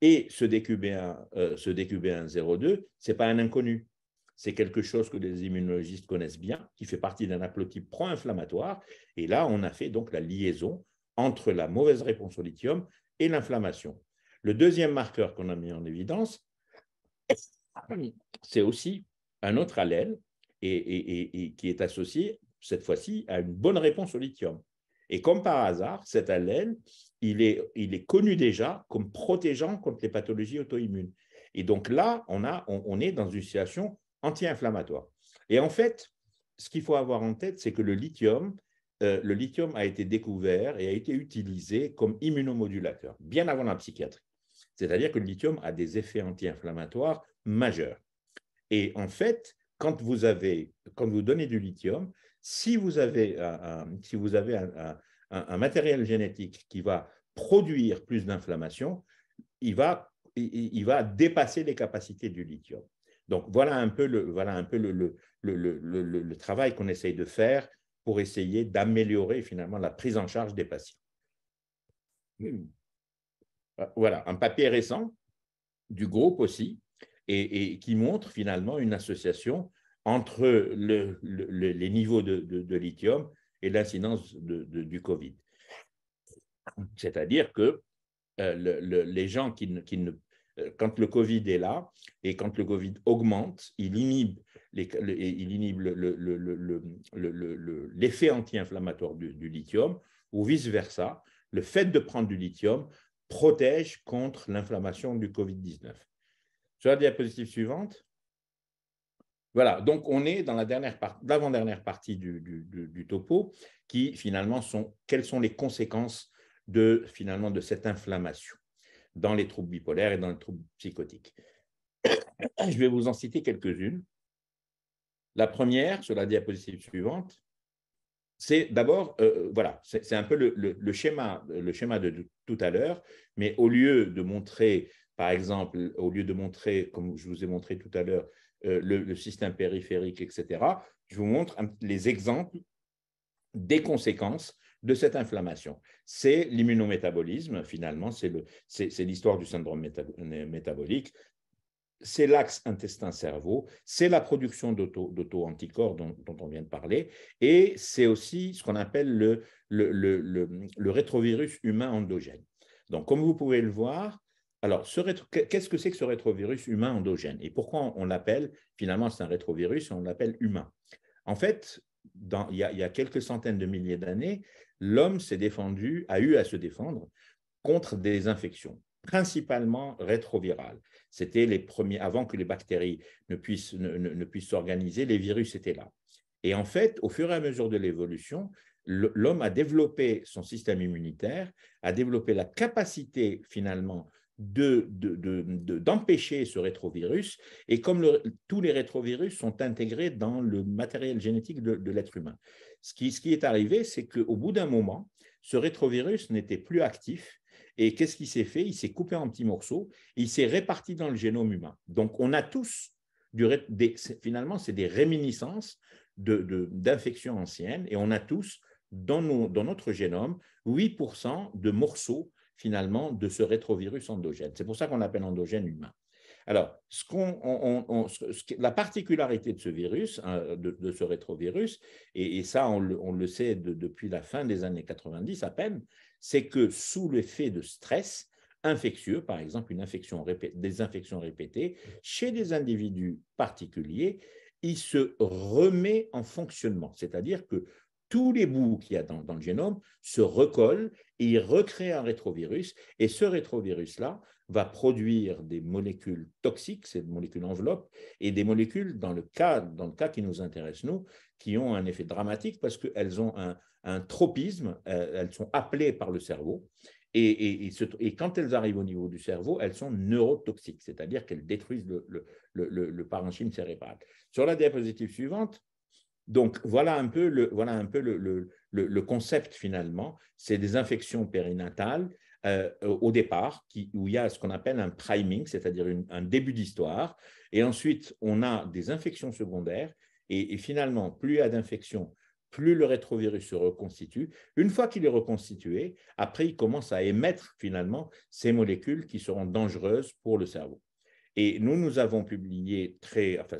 Et ce DQB1, euh, ce DQB102, ce n'est pas un inconnu. C'est quelque chose que les immunologistes connaissent bien, qui fait partie d'un haplotype pro-inflammatoire. Et là, on a fait donc la liaison entre la mauvaise réponse au lithium et l'inflammation. Le deuxième marqueur qu'on a mis en évidence, c'est aussi un autre allèle et, qui est associé, cette fois-ci, à une bonne réponse au lithium. Et comme par hasard, cet allèle, il est, il est connu déjà comme protégeant contre les pathologies auto-immunes. Et donc là, on, a, on est dans une situation anti-inflammatoire. Et en fait, ce qu'il faut avoir en tête, c'est que le lithium, euh, le lithium a été découvert et a été utilisé comme immunomodulateur, bien avant la psychiatrie. C'est-à-dire que le lithium a des effets anti-inflammatoires majeurs. Et en fait, quand vous, donnez du lithium, si vous avez un, matériel génétique qui va produire plus d'inflammation, il va, dépasser les capacités du lithium. Donc voilà un peu le travail qu'on essaye de faire pour essayer d'améliorer finalement la prise en charge des patients. Hmm. Euh, voilà, un papier récent du groupe aussi, et, qui montre finalement une association entre le, les niveaux de, lithium et l'incidence du Covid. C'est-à-dire que euh, les gens qui, qui ne, euh, quand le Covid est là et quand le Covid augmente, il inhibe il inhibe l'effet anti-inflammatoire du, lithium, ou vice-versa. Le fait de prendre du lithium protège contre l'inflammation du Covid-19. Sur la diapositive suivante, voilà, donc on est dans l'avant-dernière partie, partie du, du, topo, qui finalement sont quelles sont les conséquences de, finalement, de cette inflammation dans les troubles bipolaires et dans les troubles psychotiques. Je vais vous en citer quelques-unes. La première, sur la diapositive suivante, c'est d'abord, euh, euh, voilà, c'est un peu le, schéma, le schéma de, tout à l'heure, mais au lieu de montrer, par exemple, au lieu de montrer, comme je vous ai montré tout à l'heure, euh, le, système périphérique, etc., je vous montre les exemples des conséquences de cette inflammation. C'est l'immunométabolisme, finalement, c'est l'histoire du syndrome métabolique, c'est l'axe intestin-cerveau, c'est la production d'auto-anticorps dont, on vient de parler, et c'est aussi ce qu'on appelle le, rétrovirus humain endogène. Donc, comme vous pouvez le voir, alors, qu'est-ce que c'est que ce rétrovirus humain endogène et pourquoi on, l'appelle, finalement, c'est un rétrovirus, on l'appelle humain En fait, il, y a, il y a quelques centaines de milliers d'années, l'homme s'est défendu, a eu à se défendre contre des infections principalement rétrovirales. C'était les premiers, avant que les bactéries ne puissent s'organiser, les virus étaient là. Et en fait, au fur et à mesure de l'évolution, l'homme a développé son système immunitaire, a développé la capacité finalement d'empêcher de, ce rétrovirus. Et comme tous les rétrovirus sont intégrés dans le matériel génétique de, l'être humain, ce qui, ce qui, est arrivé, c'est qu'au bout d'un moment, ce rétrovirus n'était plus actif et qu'est-ce qui s'est fait Il s'est coupé en petits morceaux, il s'est réparti dans le génome humain. Donc on a tous, finalement, c'est des réminiscences d'infections anciennes, et on a tous dans, notre génome 8% de morceaux finalement de ce rétrovirus endogène. C'est pour ça qu'on l'appelle endogène humain. Alors, ce la particularité de ce virus, hein, de, ce rétrovirus, et, ça on le, sait depuis la fin des années 90 à peine, c'est que sous l'effet de stress infectieux, par exemple une infection des infections répétées, chez des individus particuliers, il se remet en fonctionnement. C'est-à-dire que tous les bouts qu'il y a dans, le génome se recollent et ils recréent un rétrovirus. Et ce rétrovirus-là va produire des molécules toxiques, ces molécules enveloppes, et des molécules, dans le cas, dans le cas qui nous intéresse, nous, qui ont un effet dramatique parce qu'elles ont un, tropisme, euh, elles sont appelées par le cerveau. Et, et, quand elles arrivent au niveau du cerveau, elles sont neurotoxiques, c'est-à-dire qu'elles détruisent le, le, le, le parenchyme cérébral. Sur la diapositive suivante, donc voilà un peu le, voilà un peu le, concept finalement. C'est des infections périnatales euh, au départ qui, où il y a ce qu'on appelle un priming, c'est-à-dire un début d'histoire. Et ensuite, on a des infections secondaires. Et, et finalement, plus il y a d'infections, plus le rétrovirus se reconstitue. Une fois qu'il est reconstitué, après, il commence à émettre finalement ces molécules qui seront dangereuses pour le cerveau. Et nous, nous avons publié très, enfin,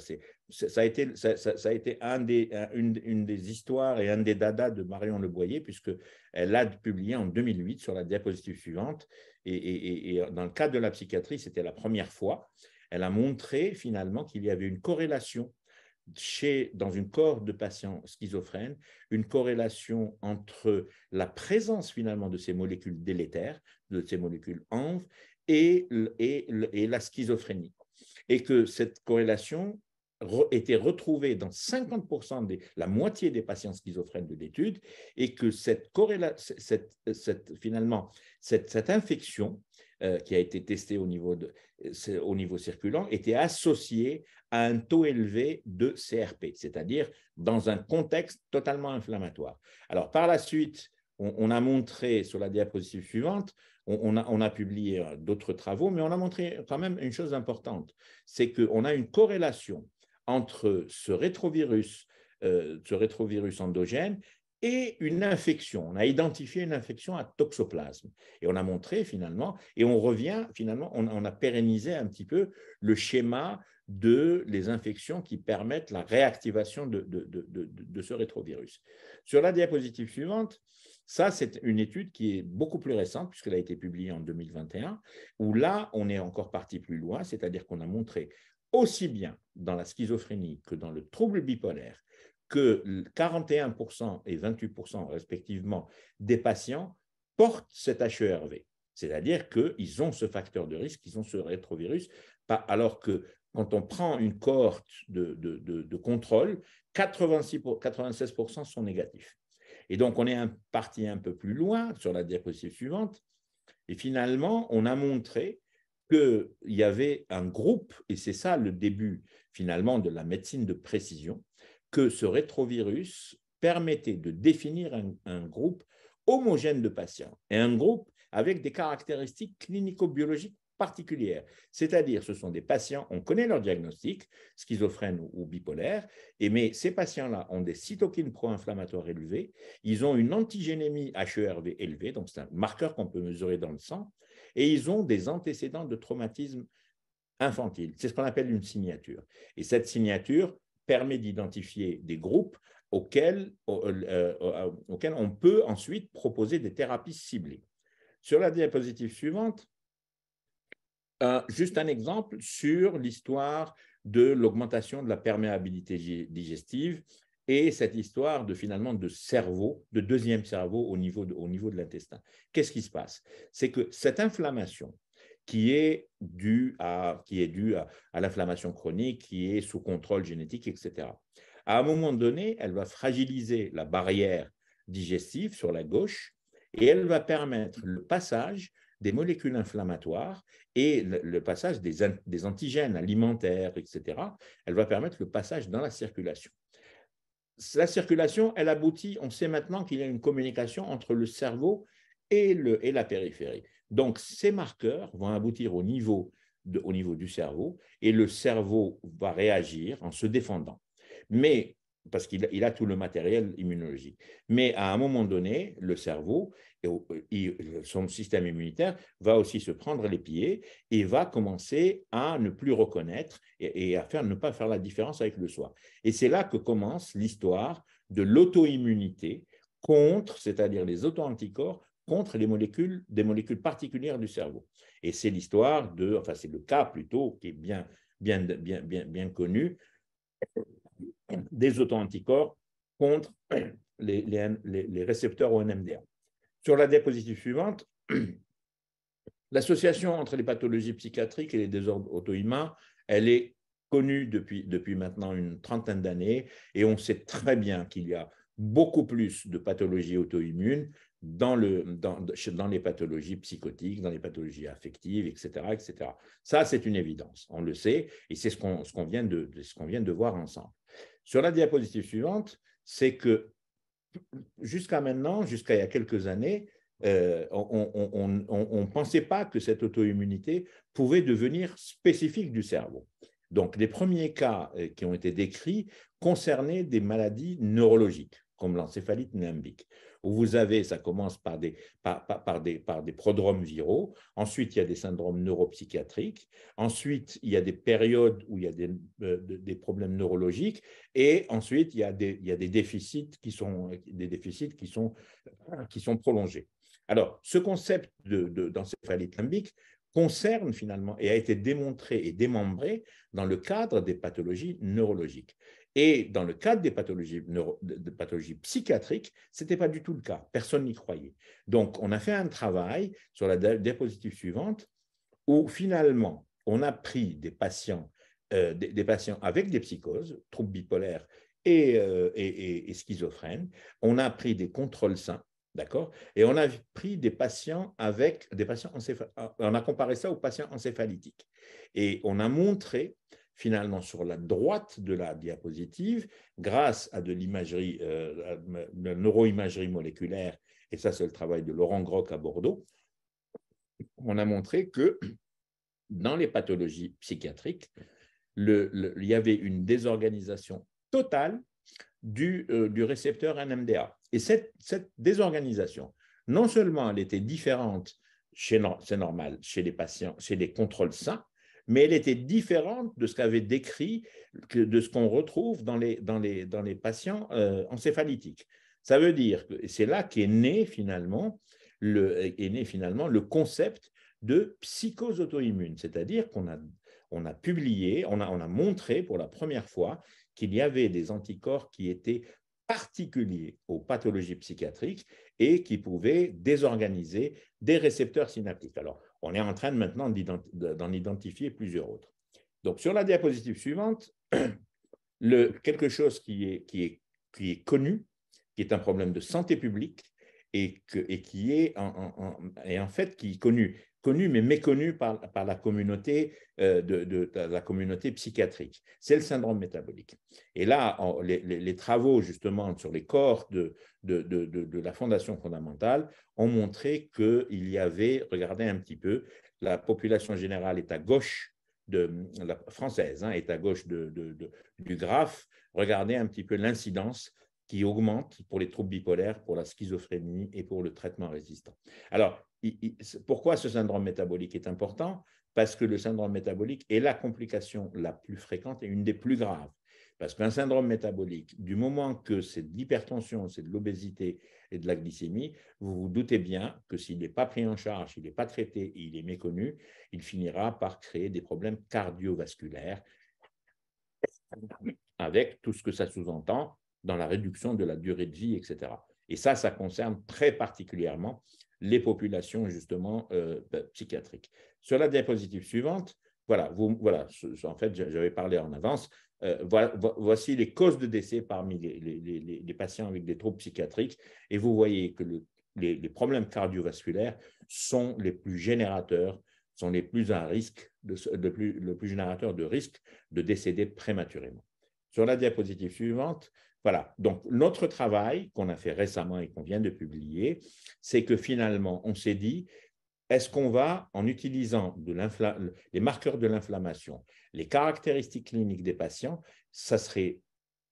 ça a été, ça, ça, a été un des, une, une, des histoires et un des dadas de Marion Le Boyer, puisqu'elle a publié en 2008 sur la diapositive suivante. Et, et, dans le cadre de la psychiatrie, c'était la première fois. Elle a montré finalement qu'il y avait une corrélation chez, dans une cohorte de patients schizophrènes, une corrélation entre la présence finalement de ces molécules délétères, de ces molécules ANV, et, la schizophrénie. Et que cette corrélation était retrouvée dans 50% de la moitié des patients schizophrènes de l'étude, et que cette, finalement, cette, infection euh, qui a été testée au niveau, circulant était associée à un taux élevé de CRP, c'est-à-dire dans un contexte totalement inflammatoire. Alors, par la suite, on a montré sur la diapositive suivante on, a, publié euh, d'autres travaux, mais on a montré quand même une chose importante, c'est qu'on a une corrélation entre ce rétrovirus, euh, ce rétrovirus endogène et une infection. On a identifié une infection à toxoplasme et on a montré finalement, et on revient finalement, on, a pérennisé un petit peu le schéma de les infections qui permettent la réactivation de ce rétrovirus. Sur la diapositive suivante, ça, c'est une étude qui est beaucoup plus récente, puisqu'elle a été publiée en 2021, où là, on est encore parti plus loin, c'est-à-dire qu'on a montré aussi bien dans la schizophrénie que dans le trouble bipolaire que 41% et 28% respectivement des patients portent cet HERV. C'est-à-dire qu'ils ont ce facteur de risque, ils ont ce rétrovirus, alors que quand on prend une cohorte de, contrôle, 96% sont négatifs. Et donc, on est parti un peu plus loin sur la diapositive suivante. Et finalement, on a montré qu'il y avait un groupe, et c'est ça le début finalement de la médecine de précision, que ce rétrovirus permettait de définir un, un groupe homogène de patients et un groupe avec des caractéristiques clinico-biologiques particulière. C'est-à-dire, ce sont des patients, on connaît leur diagnostic, schizophrène ou bipolaire, et mais ces patients-là ont des cytokines pro-inflammatoires élevées, ils ont une antigénémie HERV élevée, donc c'est un marqueur qu'on peut mesurer dans le sang, et ils ont des antécédents de traumatisme infantile. C'est ce qu'on appelle une signature. Et cette signature permet d'identifier des groupes auxquels, euh, euh, auxquels on peut ensuite proposer des thérapies ciblées. Sur la diapositive suivante, euh, juste un exemple sur l'histoire de l'augmentation de la perméabilité digestive et cette histoire de finalement de cerveau, de deuxième cerveau au niveau de, au niveau de l'intestin. Qu'est-ce qui se passe C'est que cette inflammation qui est due qui est due à l'inflammation chronique, qui est sous contrôle génétique, etc. À un moment donné, elle va fragiliser la barrière digestive sur la gauche et elle va permettre le passage des molécules inflammatoires et le, passage des, antigènes alimentaires, etc. Elle va permettre le passage dans la circulation. La circulation, elle aboutit, on sait maintenant qu'il y a une communication entre le cerveau et, le, et la périphérie. Donc, ces marqueurs vont aboutir au niveau, de, au niveau du cerveau et le cerveau va réagir en se défendant. Mais parce qu'il a tout le matériel immunologique. Mais à un moment donné, le cerveau, euh, euh, son système immunitaire va aussi se prendre les pieds et va commencer à ne plus reconnaître et, à faire, ne pas faire la différence avec le soi. Et c'est là que commence l'histoire de l'auto-immunité contre, c'est-à-dire les auto-anticorps contre les molécules, des molécules particulières du cerveau. Et c'est l'histoire de, enfin c'est le cas plutôt qui est bien, bien, bien, bien, connu, des auto-anticorps contre les, les, les récepteurs au NMDA. Sur la diapositive suivante, l'association entre les pathologies psychiatriques et les désordres auto-humains, elle est connue depuis, depuis maintenant une trentaine d'années et on sait très bien qu'il y a beaucoup plus de pathologies auto-immunes dans, le, dans, dans, les pathologies psychotiques, dans les pathologies affectives, etc. etc. Ça, c'est une évidence, on le sait, et c'est ce qu'on ce qu'on vient, de, ce qu'on vient de voir ensemble. Sur la diapositive suivante, c'est que jusqu'à maintenant, jusqu'à il y a quelques années, euh, on ne pensait pas que cette auto-immunité pouvait devenir spécifique du cerveau. Donc, les premiers cas euh, qui ont été décrits concernaient des maladies neurologiques, comme l'encéphalite limbique vous avez, ça commence par des, par, des, par des prodromes viraux, ensuite il y a des syndromes neuropsychiatriques, ensuite il y a des périodes où il y a euh, des, problèmes neurologiques, et ensuite il y a des, il y a des déficits qui sont, des déficits qui sont, qui sont prolongés. Alors, ce concept d'encéphalite de, limbique concerne finalement et a été démontré et démembré dans le cadre des pathologies neurologiques. Et dans le cadre des pathologies, de pathologies psychiatriques, ce n'était pas du tout le cas. Personne n'y croyait. Donc, on a fait un travail sur la diapositive suivante où finalement, on a pris des patients, euh, des, patients avec des psychoses, troubles bipolaires euh, et, schizophrènes. On a pris des contrôles sains, d'accord Et on a pris des patients avec des patients On a comparé ça aux patients encéphalitiques. Et on a montré finalement sur la droite de la diapositive, grâce à de l'imagerie, euh, de la neuroimagerie moléculaire, et ça c'est le travail de Laurent Groc à Bordeaux, on a montré que dans les pathologies psychiatriques, il y avait une désorganisation totale du, euh, récepteur NMDA. Et cette, cette, désorganisation, non seulement elle était différente, c'est normal, chez les patients, chez les contrôles sains, mais elle était différente de ce qu'avait décrit, de ce qu'on retrouve dans les, patients euh, encéphalitiques. Ça veut dire que c'est là qu'est né finalement le, euh, est né finalement le concept de psychose auto-immune, c'est-à-dire qu'on a, publié, on a, on a montré pour la première fois qu'il y avait des anticorps qui étaient particuliers aux pathologies psychiatriques et qui pouvaient désorganiser des récepteurs synaptiques. Alors, on est en train maintenant d'en identifier plusieurs autres. Donc, sur la diapositive suivante, quelque chose qui est, connu, qui est un problème de santé publique et, qui est en, fait qui est connu mais méconnu par, la, communauté, euh, de, la communauté psychiatrique. C'est le syndrome métabolique. Et là, les, travaux justement sur les corps de, de, de la Fondation fondamentale ont montré qu'il y avait, regardez un petit peu, la population générale est à gauche de la française, hein, est à gauche de, du graphe, regardez un petit peu l'incidence qui augmente pour les troubles bipolaires, pour la schizophrénie et pour le traitement résistant. Alors, pourquoi ce syndrome métabolique est important Parce que le syndrome métabolique est la complication la plus fréquente et une des plus graves. Parce qu'un syndrome métabolique, du moment que c'est de l'hypertension, c'est de l'obésité et de la glycémie, vous vous doutez bien que s'il n'est pas pris en charge, il n'est pas traité et il est méconnu, il finira par créer des problèmes cardiovasculaires avec tout ce que ça sous-entend dans la réduction de la durée de vie, etc. Et ça, ça concerne très particulièrement les populations justement euh, ben, psychiatriques. Sur la diapositive suivante, voilà, vous, voilà en fait, j'avais parlé en avance. Euh, voici les causes de décès parmi les, patients avec des troubles psychiatriques. Et vous voyez que les, problèmes cardiovasculaires sont les plus générateurs, sont les plus à risque, de, de plus, le plus générateur de risque de décéder prématurément. Sur la diapositive suivante, voilà, donc notre travail qu'on a fait récemment et qu'on vient de publier, c'est que finalement, on s'est dit, est-ce qu'on va, en utilisant les marqueurs de l'inflammation, les caractéristiques cliniques des patients, ça serait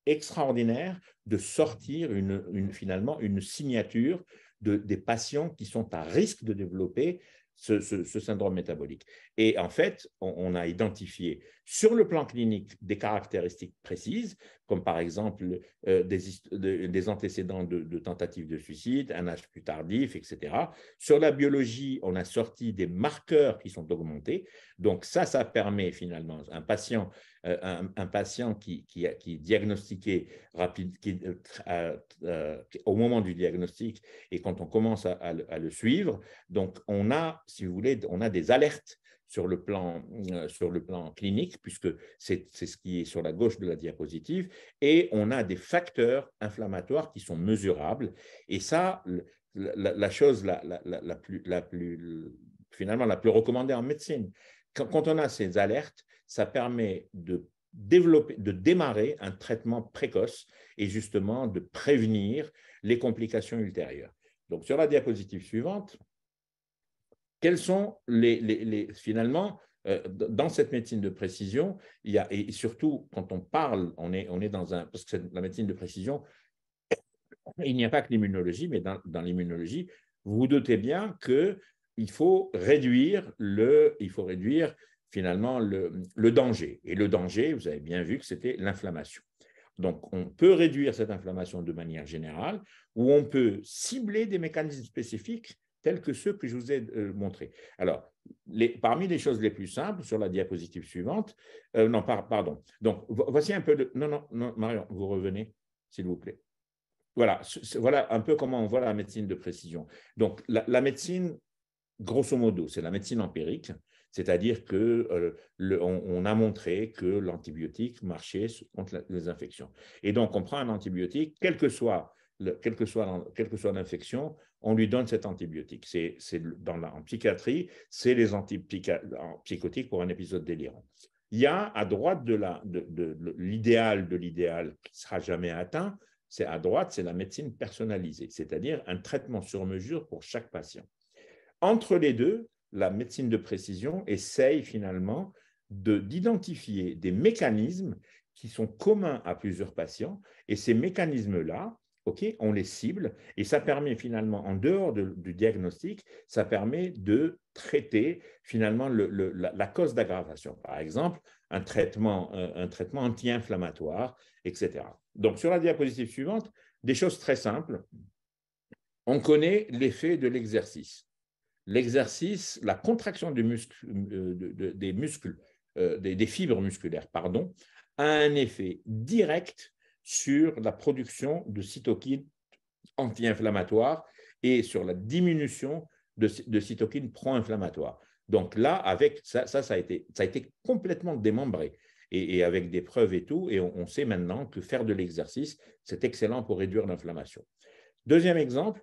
extraordinaire de sortir une, finalement une signature des patients qui sont à risque de développer ce, syndrome métabolique. Et en fait, on, a identifié sur le plan clinique des caractéristiques précises, comme par exemple euh, des, antécédents de, de tentatives de suicide, un âge plus tardif, etc. Sur la biologie, on a sorti des marqueurs qui sont augmentés. Donc ça, ça permet finalement un patient euh, un, patient qui, qui, est diagnostiqué rapide, euh, euh, au moment du diagnostic et quand on commence à, le, suivre, donc on a, si vous voulez, on a des alertes sur le plan, sur le plan clinique, puisque c'est ce qui est sur la gauche de la diapositive, et on a des facteurs inflammatoires qui sont mesurables. Et ça, la, chose la, la, la, plus, la plus, finalement, la plus recommandée en médecine, quand on a ces alertes, ça permet de développer, de démarrer un traitement précoce et justement de prévenir les complications ultérieures. Donc sur la diapositive suivante, quels sont les, finalement euh, dans cette médecine de précision, il y a, et surtout quand on parle, on est, on est dans un parce que la médecine de précision, il n'y a pas que l'immunologie, mais dans, l'immunologie, vous vous doutez bien que il faut réduire le, il faut réduire finalement le, danger. Et le danger, vous avez bien vu que c'était l'inflammation. Donc, on peut réduire cette inflammation de manière générale ou on peut cibler des mécanismes spécifiques tels que ceux que je vous ai euh, montrés. Alors, les, parmi les choses les plus simples sur la diapositive suivante, euh, non, pardon. Donc, voici un peu de. Non, non, Marion, vous revenez, s'il vous plaît. Voilà, voilà un peu comment on voit la médecine de précision. Donc, la médecine, grosso modo, c'est la médecine empirique. C'est-à-dire qu'on euh, on a montré que l'antibiotique marchait contre les infections. Et donc, on prend un antibiotique, quel que soit quelle que soit, que soit l'infection, on lui donne cet antibiotique. C'est, dans la, en psychiatrie, c'est les antipsychotiques pour un épisode délirant. Il y a à droite de, l'idéal de, de l'idéal qui ne sera jamais atteint, c'est à droite, c'est la médecine personnalisée, c'est-à-dire un traitement sur mesure pour chaque patient. Entre les deux, la médecine de précision essaye finalement d'identifier des mécanismes qui sont communs à plusieurs patients. Et ces mécanismes-là, on les cible et ça permet finalement, en dehors du diagnostic, ça permet de traiter finalement la, cause d'aggravation. Par exemple, un traitement, euh, un traitement anti-inflammatoire, etc. Donc, sur la diapositive suivante, des choses très simples. On connaît l'effet de l'exercice l'exercice, la contraction euh, des muscles, euh, des, fibres musculaires, pardon, a un effet direct sur la production de cytokines anti-inflammatoires et sur la diminution de, cytokines pro-inflammatoires. Donc là, avec ça, ça, a été, ça a été complètement démembré et, avec des preuves et tout. Et on sait maintenant que faire de l'exercice, c'est excellent pour réduire l'inflammation. Deuxième exemple,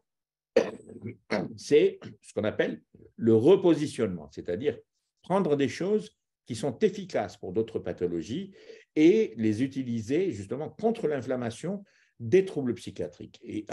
c'est ce qu'on appelle le repositionnement, c'est-à-dire prendre des choses qui sont efficaces pour d'autres pathologies et les utiliser justement contre l'inflammation des troubles psychiatriques. Et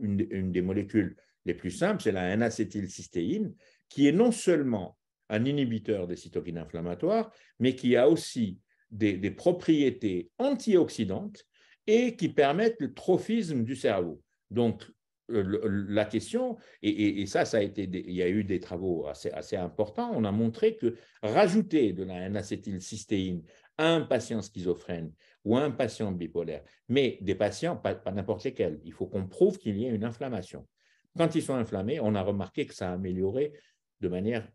une, des molécules les plus simples, c'est la N-acétylcystéine, qui est non seulement un inhibiteur des cytokines inflammatoires, mais qui a aussi des, des propriétés antioxydantes et qui permettent le trophisme du cerveau. Donc, la question, et, ça, ça a été, il y a eu des travaux assez, assez importants, on a montré que rajouter de la N-acétylcystéine à un patient schizophrène ou à un patient bipolaire, mais des patients, pas, n'importe lesquels, il faut qu'on prouve qu'il y a une inflammation. Quand ils sont inflammés, on a remarqué que ça a amélioré de manière,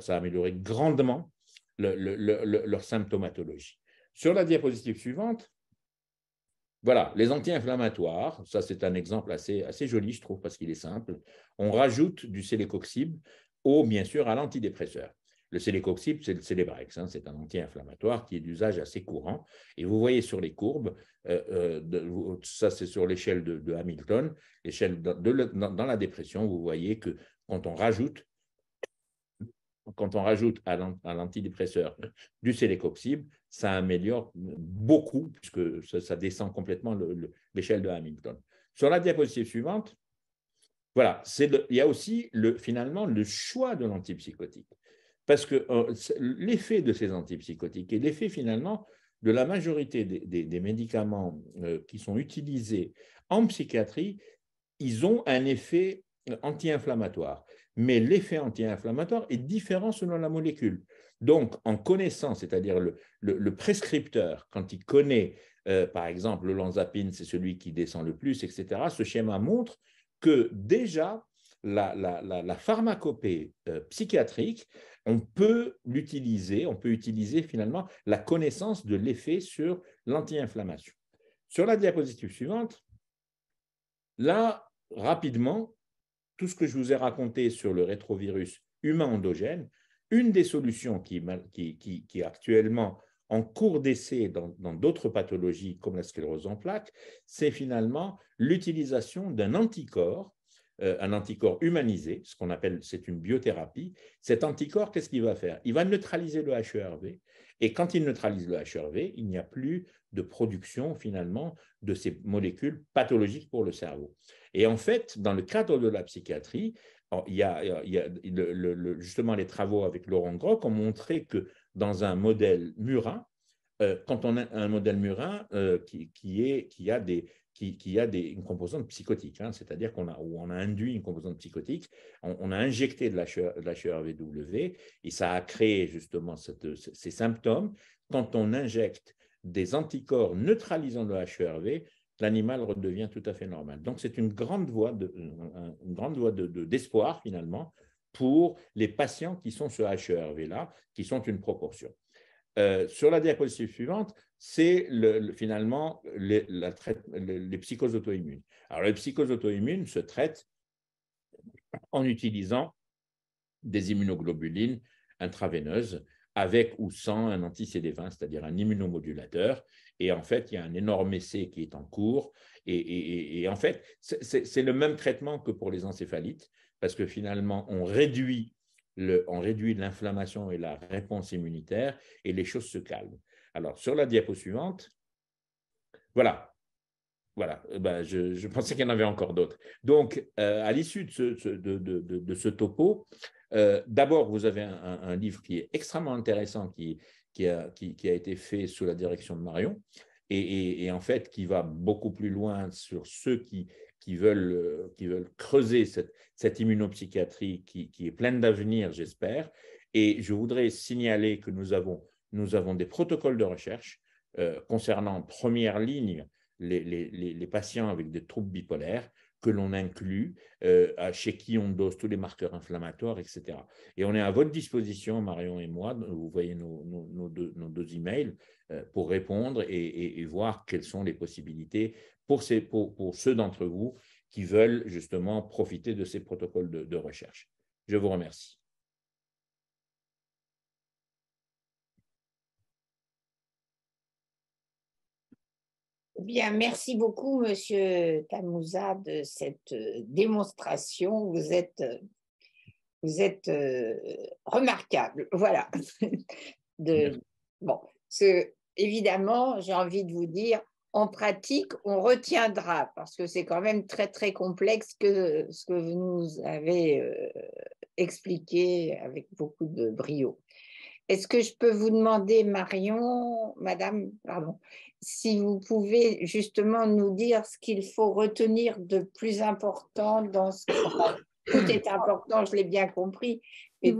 ça grandement leur symptomatologie. Sur la diapositive suivante, voilà, les anti-inflammatoires, ça c'est un exemple assez, joli, je trouve, parce qu'il est simple. On rajoute du sélécoxib au, bien sûr, à l'antidépresseur. Le sélécoxib, c'est le Celebrex, hein, c'est un anti-inflammatoire qui est d'usage assez courant. Et vous voyez sur les courbes, euh, euh, ça c'est sur l'échelle de, Hamilton, l'échelle dans la dépression, vous voyez que quand on rajoute quand on rajoute à l'antidépresseur euh, du célécoxib, ça améliore beaucoup, puisque ça, descend complètement l'échelle de Hamilton. Sur la diapositive suivante, voilà, il y a aussi finalement le choix de l'antipsychotique. Parce que euh, l'effet de ces antipsychotiques et l'effet finalement de la majorité des, médicaments euh, qui sont utilisés en psychiatrie, ils ont un effet anti-inflammatoire mais l'effet anti-inflammatoire est différent selon la molécule. Donc, en connaissant, c'est-à-dire le, prescripteur, quand il connaît, euh, par exemple, le lanzapine, c'est celui qui descend le plus, etc., ce schéma montre que déjà, la, pharmacopée euh, psychiatrique, on peut l'utiliser, on peut utiliser finalement la connaissance de l'effet sur l'anti-inflammation. Sur la diapositive suivante, là, rapidement, tout ce que je vous ai raconté sur le rétrovirus humain endogène, une des solutions qui, est actuellement en cours d'essai dans d'autres pathologies comme la sclérose en plaques, c'est finalement l'utilisation d'un anticorps, euh, un anticorps humanisé, ce qu'on appelle, c'est une biothérapie. Cet anticorps, qu'est-ce qu'il va faire Il va neutraliser le HERV, et quand il neutralise le HERV, il n'y a plus de production finalement de ces molécules pathologiques pour le cerveau. Et en fait, dans le cadre de la psychiatrie, il y a, euh, justement les travaux avec Laurent Groc ont montré que dans un modèle murin, euh, quand on a un modèle murin euh, qui, a une composante psychotique, hein, c'est-à-dire qu'on a, où on a induit une composante psychotique, on, a injecté de la, e e et ça a créé justement ces symptômes. Quand on injecte des anticorps neutralisant le HERV, l'animal redevient tout à fait normal. Donc c'est une grande voie une grande voie de, finalement pour les patients qui sont ce HERV-là, qui sont une proportion. Euh, sur la diapositive suivante, c'est finalement les, la les psychoses auto-immunes. Alors, les psychoses auto-immunes se traitent en utilisant des immunoglobulines intraveineuses avec ou sans un anti-CD20, c'est-à-dire un immunomodulateur, et en fait, il y a un énorme essai qui est en cours. Et, en fait, c'est le même traitement que pour les encéphalites, parce que finalement, on réduit le, on réduit l'inflammation et la réponse immunitaire et les choses se calment. Alors, sur la diapo suivante, voilà. Voilà, eh ben, je, pensais qu'il y en avait encore d'autres. Donc, euh, à l'issue de, de, ce, topo, euh, d'abord, vous avez un, un, livre qui est extrêmement intéressant, qui, qui a, été fait sous la direction de Marion, et, en fait qui va beaucoup plus loin sur ceux qui, euh, veulent, creuser cette, immunopsychiatrie qui, est pleine d'avenir, j'espère. Et je voudrais signaler que nous avons, des protocoles de recherche euh, concernant première ligne les, patients avec des troubles bipolaires que l'on inclut, euh, chez qui on dose tous les marqueurs inflammatoires, etc. Et on est à votre disposition, Marion et moi, vous voyez nos, deux, emails, euh, pour répondre et, voir quelles sont les possibilités pour, ces, pour, pour ceux d'entre vous qui veulent justement profiter de ces protocoles de recherche. Je vous remercie. merci beaucoup, Monsieur Tamouza, de cette euh, démonstration. Vous êtes, euh, vous êtes euh, remarquable. Voilà. bon, ce, évidemment, j'ai envie de vous dire, en pratique, on retiendra, parce que c'est quand même très, très complexe ce que vous nous avez expliqué avec beaucoup de brio. Est-ce que je peux vous demander, Marion, Madame, pardon, si vous pouvez justement nous dire ce qu'il faut retenir de plus important dans ce tout est important, je l'ai bien compris. Et...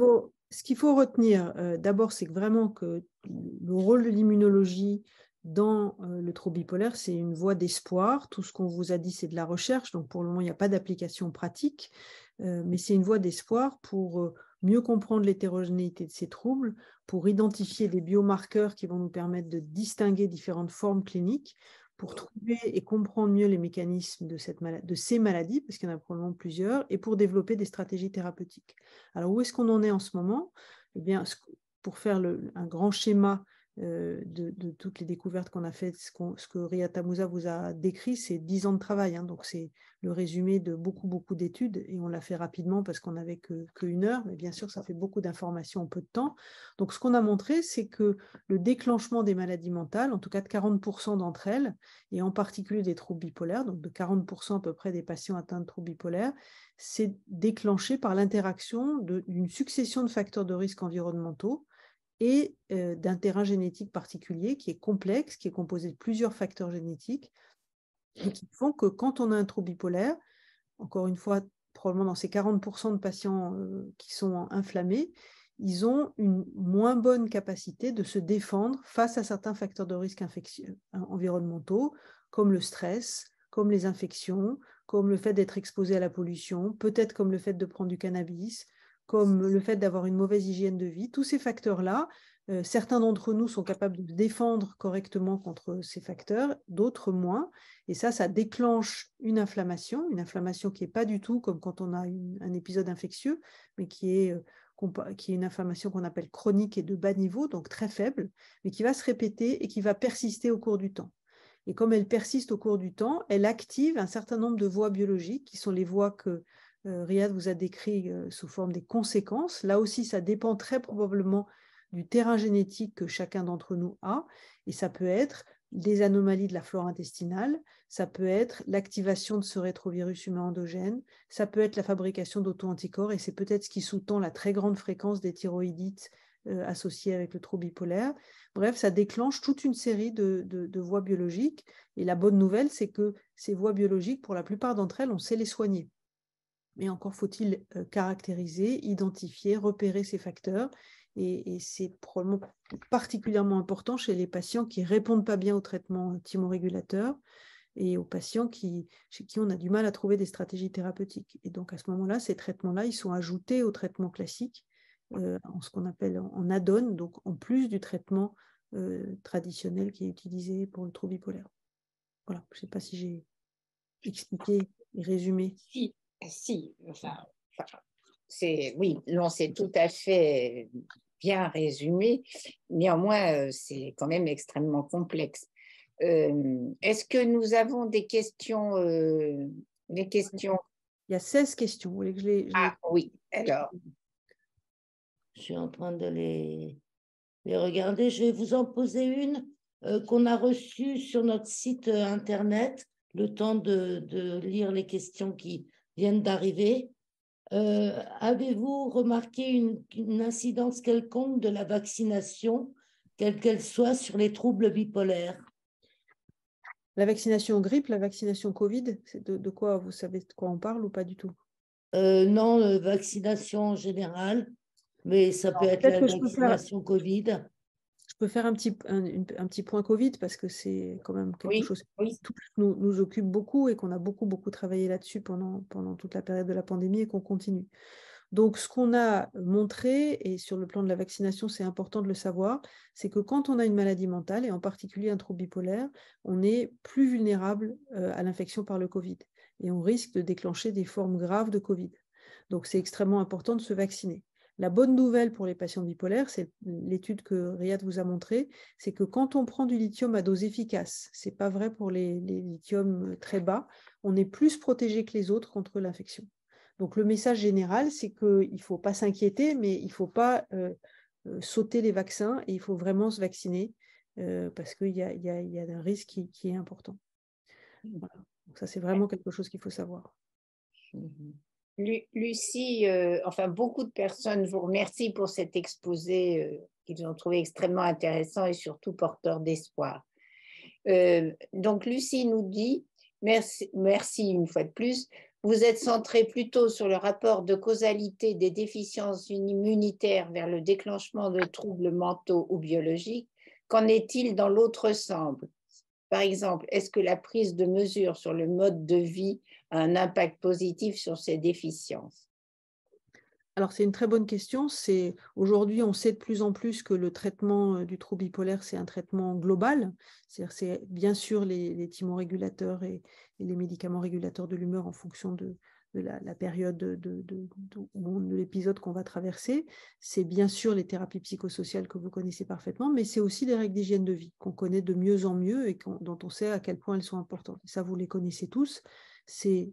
Ce qu'il faut retenir, euh, d'abord, c'est vraiment que le rôle de l'immunologie dans euh, le trouble bipolaire, c'est une voie d'espoir. Tout ce qu'on vous a dit, c'est de la recherche, donc pour le moment, il n'y a pas d'application pratique, euh, mais c'est une voie d'espoir pour mieux comprendre l'hétérogénéité de ces troubles, pour identifier des biomarqueurs qui vont nous permettre de distinguer différentes formes cliniques, pour trouver et comprendre mieux les mécanismes de, ces maladies, parce qu'il y en a probablement plusieurs, et pour développer des stratégies thérapeutiques. Alors, où est-ce qu'on en est en ce moment eh bien, pour faire un grand schéma euh, de, toutes les découvertes qu'on a faites, ce, que Ria Tamouza vous a décrit, c'est dix ans de travail. Hein. donc, c'est le résumé de beaucoup, beaucoup d'études. Et on l'a fait rapidement parce qu'on n'avait que, une heure. Mais bien sûr, ça fait beaucoup d'informations en peu de temps. Donc, ce qu'on a montré, c'est que le déclenchement des maladies mentales, en tout cas de 40% d'entre elles, et en particulier des troubles bipolaires, donc de 40% à peu près des patients atteints de troubles bipolaires, c'est déclenché par l'interaction d'une succession de facteurs de risque environnementaux et euh, d'un terrain génétique particulier qui est complexe, qui est composé de plusieurs facteurs génétiques qui font que quand on a un trouble bipolaire, encore une fois, probablement dans ces 40% de patients euh, qui sont inflammés, ils ont une moins bonne capacité de se défendre face à certains facteurs de risque euh, environnementaux, comme le stress, comme les infections, comme le fait d'être exposé à la pollution, peut-être comme le fait de prendre du cannabis, comme le fait d'avoir une mauvaise hygiène de vie, tous ces facteurs-là, euh, certains d'entre nous sont capables de défendre correctement contre ces facteurs, d'autres moins. Et ça, ça déclenche une inflammation, une inflammation qui n'est pas du tout comme quand on a un épisode infectieux, mais qui est, euh, qui est une inflammation qu'on appelle chronique et de bas niveau, donc très faible, mais qui va se répéter et qui va persister au cours du temps. Et comme elle persiste au cours du temps, elle active un certain nombre de voies biologiques, qui sont les voies que euh, Riyad vous a décrit euh, sous forme des conséquences. Là aussi, ça dépend très probablement du terrain génétique que chacun d'entre nous a, et ça peut être des anomalies de la flore intestinale, ça peut être l'activation de ce rétrovirus humain endogène, ça peut être la fabrication d'auto-anticorps, et c'est peut-être ce qui sous-tend la très grande fréquence des thyroïdites euh, associées avec le trouble bipolaire. Bref, ça déclenche toute une série de voies biologiques, et la bonne nouvelle, c'est que ces voies biologiques, pour la plupart d'entre elles, on sait les soigner mais encore faut-il caractériser, identifier, repérer ces facteurs. Et, c'est probablement particulièrement important chez les patients qui ne répondent pas bien au traitement thymorégulateur et aux patients chez qui on a du mal à trouver des stratégies thérapeutiques. Et donc à ce moment-là, ces traitements-là, ils sont ajoutés au traitement classique, en ce qu'on appelle en, addone, donc en plus du traitement traditionnel qui est utilisé pour le trouble bipolaire. Voilà, je ne sais pas si j'ai expliqué et résumé. Ah, si, enfin, c'est, oui, non, c'est tout à fait bien résumé. Néanmoins, euh, c'est quand même extrêmement complexe. Euh, est-ce que nous avons des questions, euh, questions Il y a 16 questions. je Ah oui, alors. Je suis en train de les, regarder. Je vais vous en poser une qu'on a reçue sur notre site internet, le temps de lire les questions qui, viennent d'arriver. Euh, avez-vous remarqué une, incidence quelconque de la vaccination, quelle qu'elle soit, sur les troubles bipolaires La vaccination grippe, la vaccination Covid, c'est de, quoi vous savez de quoi on parle ou pas du tout euh, Non, euh, vaccination en général, mais ça peut être la vaccination Covid peux faire un petit, un, petit point Covid parce que c'est quand même quelque chose qui nous, nous, occupe beaucoup et qu'on a beaucoup, beaucoup travaillé là-dessus pendant, pendant toute la période de la pandémie et qu'on continue. Donc, ce qu'on a montré, et sur le plan de la vaccination, c'est important de le savoir, c'est que quand on a une maladie mentale, et en particulier un trouble bipolaire, on est plus vulnérable euh, à l'infection par le Covid et on risque de déclencher des formes graves de Covid. Donc, c'est extrêmement important de se vacciner. La bonne nouvelle pour les patients bipolaires, c'est l'étude que Riyad vous a montrée, c'est que quand on prend du lithium à dose efficace, c'est pas vrai pour les, lithiums très bas, on est plus protégé que les autres contre l'infection. Donc le message général, c'est qu'il ne faut pas s'inquiéter, mais il ne faut pas euh, euh, sauter les vaccins et il faut vraiment se vacciner euh, parce qu'il y, a, un risque qui, est important. Donc ça, c'est vraiment quelque chose qu'il faut savoir. Lucie, euh, enfin beaucoup de personnes vous remercient pour cet exposé euh, qu'ils ont trouvé extrêmement intéressant et surtout porteur d'espoir. Euh, donc Lucie nous dit, merci, merci une fois de plus, vous êtes centré plutôt sur le rapport de causalité des déficiences immunitaires vers le déclenchement de troubles mentaux ou biologiques. Qu'en est-il dans l'autre sens par exemple, est-ce que la prise de mesure sur le mode de vie a un impact positif sur ces déficiences alors c'est une très bonne question. C'est aujourd'hui on sait de plus en plus que le traitement euh, du trouble bipolaire c'est un traitement global. cest bien sûr les, les thymorégulateurs et, les médicaments régulateurs de l'humeur en fonction de, de la, période de, de, l'épisode qu'on va traverser. C'est bien sûr les thérapies psychosociales que vous connaissez parfaitement, mais c'est aussi les règles d'hygiène de vie qu'on connaît de mieux en mieux et dont on sait à quel point elles sont importantes. Ça, vous les connaissez tous. C'est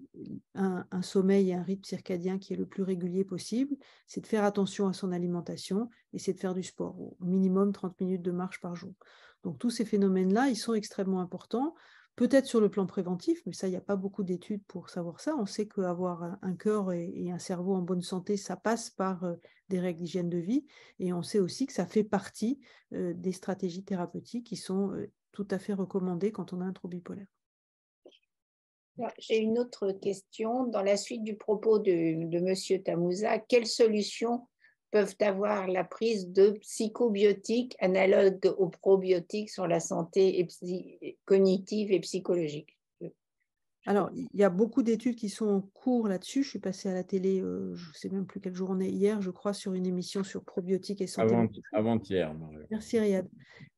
un, un, sommeil et un rythme circadien qui est le plus régulier possible. C'est de faire attention à son alimentation et c'est de faire du sport, au minimum 30 minutes de marche par jour. Donc tous ces phénomènes-là, ils sont extrêmement importants. Peut-être sur le plan préventif, mais ça, il n'y a pas beaucoup d'études pour savoir ça. On sait qu'avoir un cœur et un cerveau en bonne santé, ça passe par euh, des règles d'hygiène de vie. Et on sait aussi que ça fait partie euh, des stratégies thérapeutiques qui sont euh, tout à fait recommandées quand on a un trouble bipolaire. J'ai une autre question. Dans la suite du propos de, de M. Tamouza, quelle solution peuvent avoir la prise de psychobiotiques analogues aux probiotiques sur la santé et cognitive et psychologique. Alors, il y a beaucoup d'études qui sont en cours là-dessus. Je suis passée à la télé, euh, je ne sais même plus quelle journée, hier, je crois, sur une émission sur probiotiques et santé. Avant-hier. Merci, Riyad.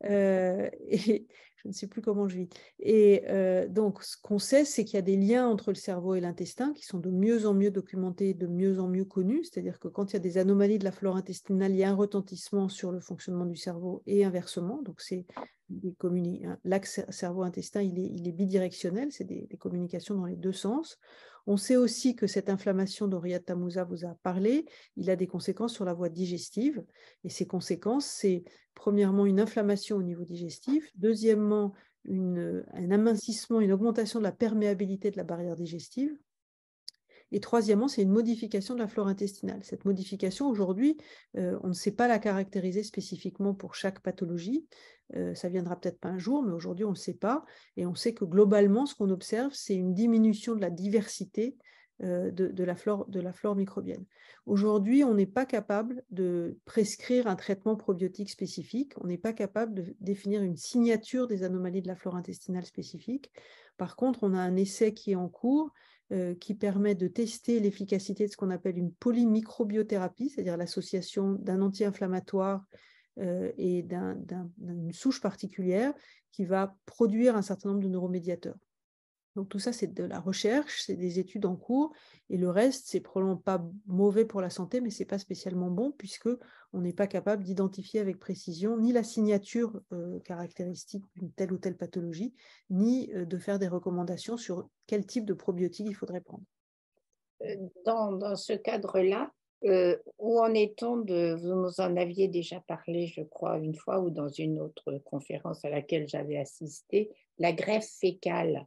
Euh, et, je ne sais plus comment je vis. Et euh, donc, ce qu'on sait, c'est qu'il y a des liens entre le cerveau et l'intestin qui sont de mieux en mieux documentés, de mieux en mieux connus. C'est-à-dire que quand il y a des anomalies de la flore intestinale, il y a un retentissement sur le fonctionnement du cerveau et inversement. Donc, c'est l'axe cerveau-intestin, il est, bidirectionnel, c'est des, des, communications dans les deux sens. On sait aussi que cette inflammation dont Riyad Tamouza vous a parlé, il a des conséquences sur la voie digestive. Et ces conséquences, c'est premièrement une inflammation au niveau digestif, deuxièmement un amincissement, une augmentation de la perméabilité de la barrière digestive, et troisièmement, c'est une modification de la flore intestinale. Cette modification, aujourd'hui, euh, on ne sait pas la caractériser spécifiquement pour chaque pathologie. Euh, ça viendra peut-être pas un jour, mais aujourd'hui, on ne sait pas. Et on sait que globalement, ce qu'on observe, c'est une diminution de la diversité euh, de, la flore, de la flore microbienne. Aujourd'hui, on n'est pas capable de prescrire un traitement probiotique spécifique, on n'est pas capable de définir une signature des anomalies de la flore intestinale spécifique. Par contre, on a un essai qui est en cours euh, qui permet de tester l'efficacité de ce qu'on appelle une polymicrobiothérapie, c'est-à-dire l'association d'un anti-inflammatoire euh, et d'une souche particulière qui va produire un certain nombre de neuromédiateurs. Donc tout ça, c'est de la recherche, c'est des études en cours, et le reste, c'est probablement pas mauvais pour la santé, mais c'est pas spécialement bon puisque on n'est pas capable d'identifier avec précision ni la signature euh, caractéristique d'une telle ou telle pathologie, ni euh, de faire des recommandations sur quel type de probiotiques il faudrait prendre. Euh, dans, ce cadre-là, où en est-on Vous nous en aviez déjà parlé, je crois, une fois ou dans une autre conférence à laquelle j'avais assisté, la greffe fécale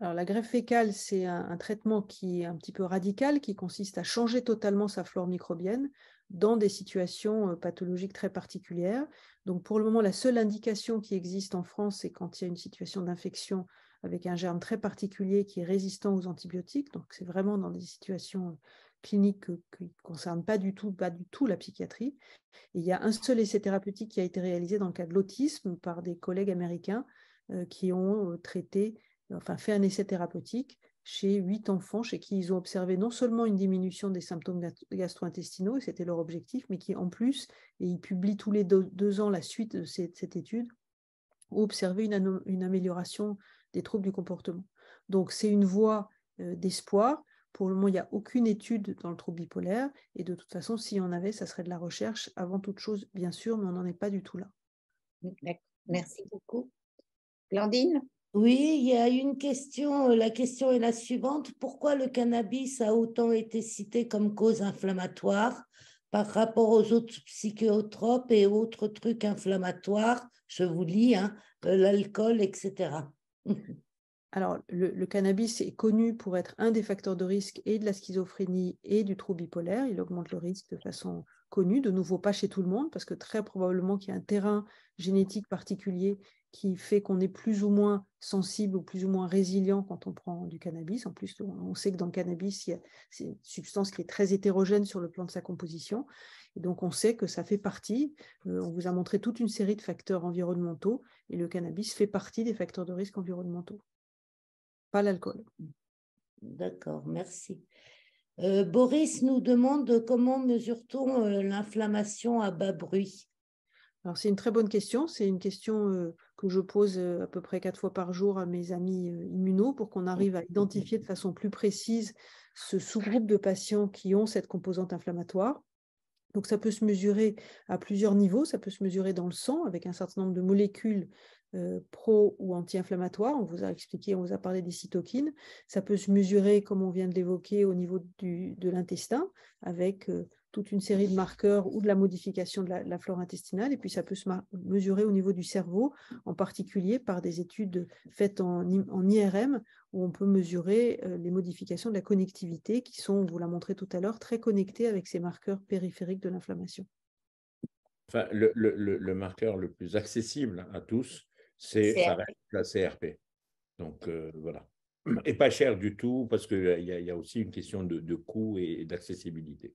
la greffe fécale, c'est un, traitement qui est un petit peu radical, qui consiste à changer totalement sa flore microbienne dans des situations euh, pathologiques très particulières. Donc, pour le moment, la seule indication qui existe en France, c'est quand il y a une situation d'infection avec un germe très particulier qui est résistant aux antibiotiques. Donc, c'est vraiment dans des situations euh, cliniques qui ne concernent pas du, tout, pas du tout la psychiatrie. il y a un seul essai thérapeutique qui a été réalisé dans le cas de l'autisme par des collègues américains euh, qui ont traité enfin fait un essai thérapeutique chez huit enfants chez qui ils ont observé non seulement une diminution des symptômes gastro-intestinaux, et c'était leur objectif, mais qui en plus, et ils publient tous les deux, ans la suite de cette, étude, ont observé une, amélioration des troubles du comportement. Donc c'est une voie euh, d'espoir. Pour le moment, il n'y a aucune étude dans le trouble bipolaire, et de toute façon, s'il y en avait, ça serait de la recherche avant toute chose, bien sûr, mais on n'en est pas du tout là. Merci beaucoup. Blandine oui, il y a une question. Euh, la question est la suivante. Pourquoi le cannabis a autant été cité comme cause inflammatoire par rapport aux autres psychotropes et autres trucs inflammatoires Je vous lis, hein, euh, l'alcool, etc. Alors, le, cannabis est connu pour être un des facteurs de risque et de la schizophrénie et du trouble bipolaire. Il augmente le risque de façon connue, de nouveau pas chez tout le monde, parce que très probablement qu'il y a un terrain génétique particulier qui fait qu'on est plus ou moins sensible ou plus ou moins résilient quand on prend du cannabis. En plus, on sait que dans le cannabis, il y a une substance qui est très hétérogène sur le plan de sa composition. donc, on sait que ça fait partie. Euh, on vous a montré toute une série de facteurs environnementaux et le cannabis fait partie des facteurs de risque environnementaux, pas l'alcool. D'accord, merci. Euh, Boris nous demande comment mesure-t-on euh, l'inflammation à bas bruit c'est une très bonne question, c'est une question que je pose à peu près quatre fois par jour à mes amis immunos pour qu'on mmh. arrive à identifier de façon plus précise ce sous-groupe de patients qui ont cette composante inflammatoire. Donc ça peut se mesurer à plusieurs niveaux, ça peut se mesurer dans le sang avec un certain nombre de molécules pro ou anti-inflammatoires. On vous a expliqué, on vous a parlé des cytokines. Ça peut se mesurer, comme on vient de l'évoquer, au niveau de l'intestin avec toute une série de marqueurs ou de la modification de la, flore intestinale. Et puis, ça peut se mesurer au niveau du cerveau, en particulier par des études faites en, IRM, où on peut mesurer euh, les modifications de la connectivité, qui sont, vous l'a montré tout à l'heure, très connectées avec ces marqueurs périphériques de l'inflammation. Enfin, le, marqueur le plus accessible à tous, c'est la CRP. Donc, euh, voilà. Et pas cher du tout, parce qu'il y, a aussi une question de coût et d'accessibilité.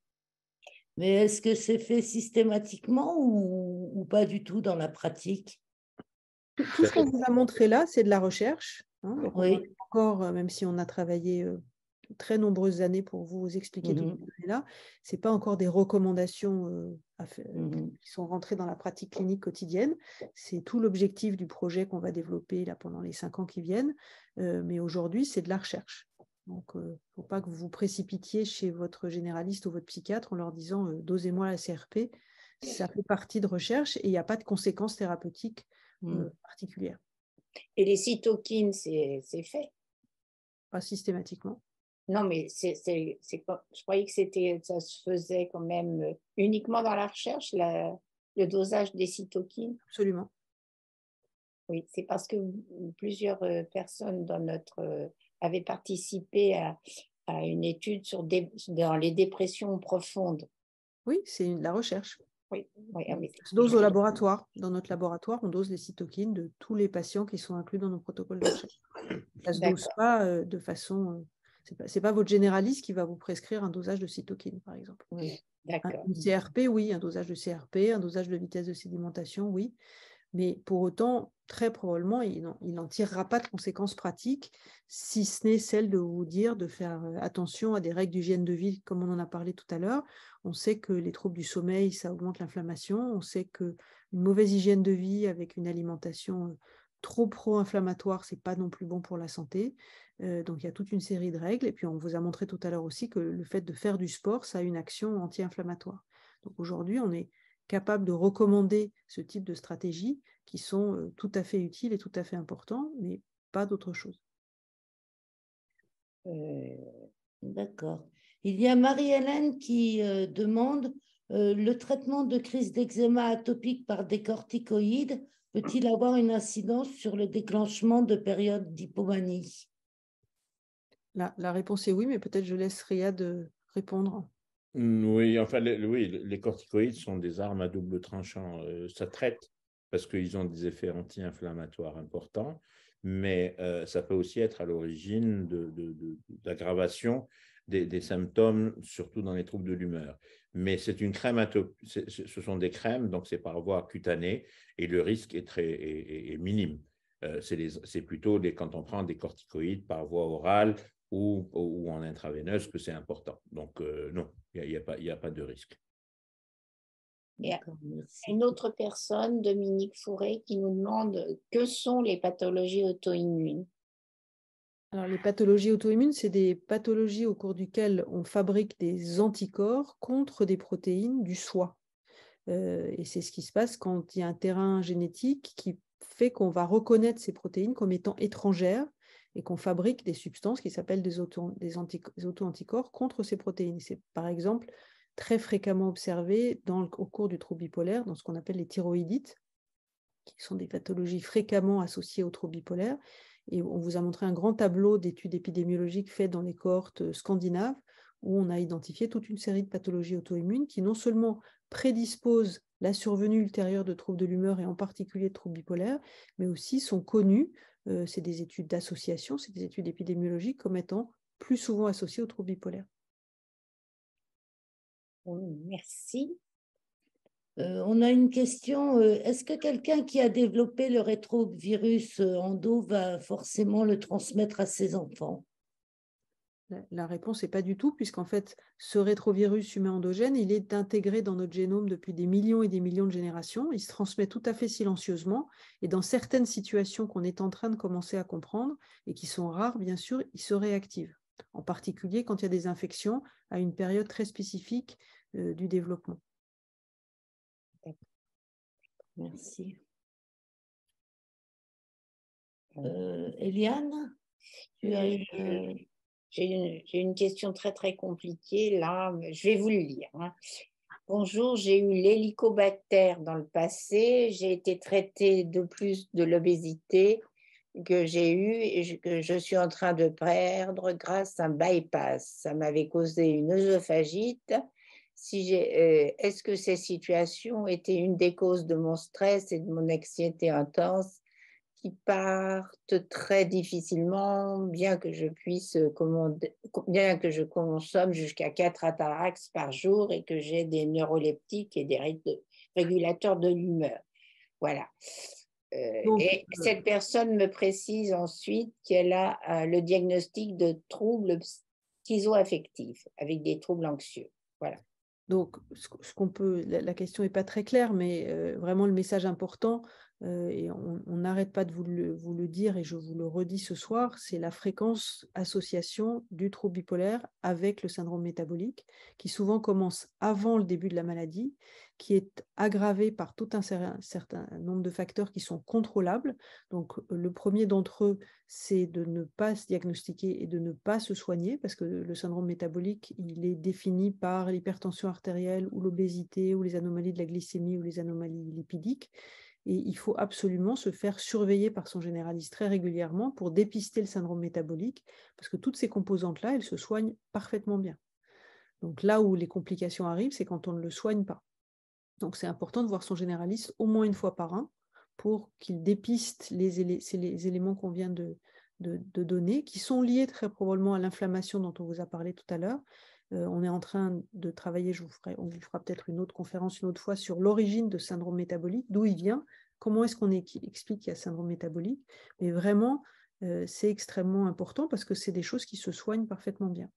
Mais est-ce que c'est fait systématiquement ou, pas du tout dans la pratique Tout ce qu'on vous a montré là, c'est de la recherche. Hein. Encore, euh, même si on a travaillé euh, très nombreuses années pour vous expliquer mmh tout ce là, c'est pas encore des recommandations euh, mmh qui sont rentrées dans la pratique clinique quotidienne. C'est tout l'objectif du projet qu'on va développer là pendant les cinq ans qui viennent. mais aujourd'hui, c'est de la recherche. Donc, il euh, ne faut pas que vous vous précipitiez chez votre généraliste ou votre psychiatre en leur disant euh, dosez-moi la CRP. Ça fait partie de recherche et il n'y a pas de conséquences thérapeutiques mm. euh, particulières. Et les cytokines, c'est fait Pas systématiquement. Non, mais c'est, je croyais que c'était, ça se faisait quand même uniquement dans la recherche, le dosage des cytokines. Absolument. Oui, c'est parce que plusieurs personnes dans notre avait participé à, une étude sur dans les dépressions profondes. Oui, c'est la recherche. Oui, oui, ah On dose au laboratoire. Dans notre laboratoire, on dose les cytokines de tous les patients qui sont inclus dans nos protocoles de recherche. Ça se dose pas euh, de façon. Euh, Ce n'est pas, votre généraliste qui va vous prescrire un dosage de cytokines, par exemple. Oui, d'accord. un CRP, oui, un dosage de CRP, un dosage de vitesse de sédimentation, oui mais pour autant, très probablement, il n'en tirera pas de conséquences pratiques, si ce n'est celle de vous dire de faire euh, attention à des règles d'hygiène de vie, comme on en a parlé tout à l'heure. On sait que les troubles du sommeil, ça augmente l'inflammation. On sait qu'une mauvaise hygiène de vie avec une alimentation euh, trop pro-inflammatoire, c'est pas non plus bon pour la santé. Euh, donc il y a toute une série de règles. Et puis on vous a montré tout à l'heure aussi que le fait de faire du sport, ça a une action anti-inflammatoire. Donc aujourd'hui, on est capables de recommander ce type de stratégie qui sont euh, tout à fait utiles et tout à fait importants, mais pas d'autre chose. Euh, d'accord. Il y a Marie-Hélène qui euh, demande le traitement de crise d'eczéma atopique par des corticoïdes peut-il avoir une incidence sur le déclenchement de périodes d'hypomanie la, réponse est oui, mais peut-être je laisse de répondre. Oui, enfin, les, oui, les corticoïdes sont des armes à double tranchant. Euh, ça traite parce qu'ils ont des effets anti-inflammatoires importants, mais euh, ça peut aussi être à l'origine d'aggravation de, des, symptômes, surtout dans les troubles de l'humeur. Mais c'est une crème, ce sont des crèmes, donc c'est par voie cutanée et le risque est, très, minime. Euh, c'est plutôt quand on prend des corticoïdes par voie orale ou, ou en intraveineuse que c'est important. Donc, euh, non, il n'y a, pas, de risque. Une autre personne, Dominique Fourré, qui nous demande que sont les pathologies auto-immunes. Alors, les pathologies auto-immunes, c'est des pathologies au cours desquelles on fabrique des anticorps contre des protéines du soi. Euh, et c'est ce qui se passe quand il y a un terrain génétique qui fait qu'on va reconnaître ces protéines comme étant étrangères et qu'on fabrique des substances qui s'appellent des auto-anticorps contre ces protéines. C'est par exemple très fréquemment observé au cours du trouble bipolaire, dans ce qu'on appelle les thyroïdites, qui sont des pathologies fréquemment associées au trouble bipolaire. Et on vous a montré un grand tableau d'études épidémiologiques faites dans les cohortes scandinaves, où on a identifié toute une série de pathologies auto-immunes qui non seulement prédisposent la survenue ultérieure de troubles de l'humeur et en particulier de troubles bipolaires, mais aussi sont connues euh, c'est des études d'association, c'est des études épidémiologiques comme étant plus souvent associées aux troubles bipolaires. Oh, merci. Euh, on a une question. Euh, est-ce que quelqu'un qui a développé le rétrovirus endo va forcément le transmettre à ses enfants la réponse n'est pas du tout, puisqu'en fait, ce rétrovirus humain endogène, il est intégré dans notre génome depuis des millions et des millions de générations. Il se transmet tout à fait silencieusement. Et dans certaines situations qu'on est en train de commencer à comprendre, et qui sont rares, bien sûr, il se réactive. En particulier quand il y a des infections à une période très spécifique euh, du développement. Merci. Euh, Eliane, tu as euh, j'ai une, question très très compliquée là, je vais vous le lire. Hein. Bonjour, j'ai eu l'hélicobactère dans le passé, j'ai été traitée de plus de l'obésité que j'ai eue et que je suis en train de perdre grâce à un bypass. Ça m'avait causé une œsophagite. Euh, est-ce que ces situations étaient une des causes de mon stress et de mon anxiété intense qui partent très difficilement, bien que je puisse bien que je consomme jusqu'à 4 atarax par jour et que j'ai des neuroleptiques et des régulateurs de l'humeur. Voilà. Euh, et euh, cette personne me précise ensuite qu'elle a euh, le diagnostic de troubles schizoaffectifs avec des troubles anxieux. Voilà. Donc, ce qu'on peut, la, la question n'est pas très claire, mais vraiment le message important, et on n'arrête pas de vous le, dire, et je vous le redis ce soir, c'est la fréquence association du trouble bipolaire avec le syndrome métabolique, qui souvent commence avant le début de la maladie, qui est aggravée par tout un certain, certain nombre de facteurs qui sont contrôlables. Donc le premier d'entre eux, c'est de ne pas se diagnostiquer et de ne pas se soigner, parce que le syndrome métabolique, il est défini par l'hypertension artérielle ou l'obésité ou les anomalies de la glycémie ou les anomalies lipidiques. Et il faut absolument se faire surveiller par son généraliste très régulièrement pour dépister le syndrome métabolique, parce que toutes ces composantes-là, elles se soignent parfaitement bien. Donc là où les complications arrivent, c'est quand on ne le soigne pas. Donc c'est important de voir son généraliste au moins une fois par an pour qu'il dépiste les, éléments qu'on vient de, de donner, qui sont liés très probablement à l'inflammation dont on vous a parlé tout à l'heure, euh, on est en train de travailler, je vous ferai, on vous fera peut-être une autre conférence une autre fois sur l'origine de syndrome métabolique, d'où il vient, comment est-ce qu'on explique qu'il y a syndrome métabolique. Mais vraiment, euh, c'est extrêmement important parce que c'est des choses qui se soignent parfaitement bien.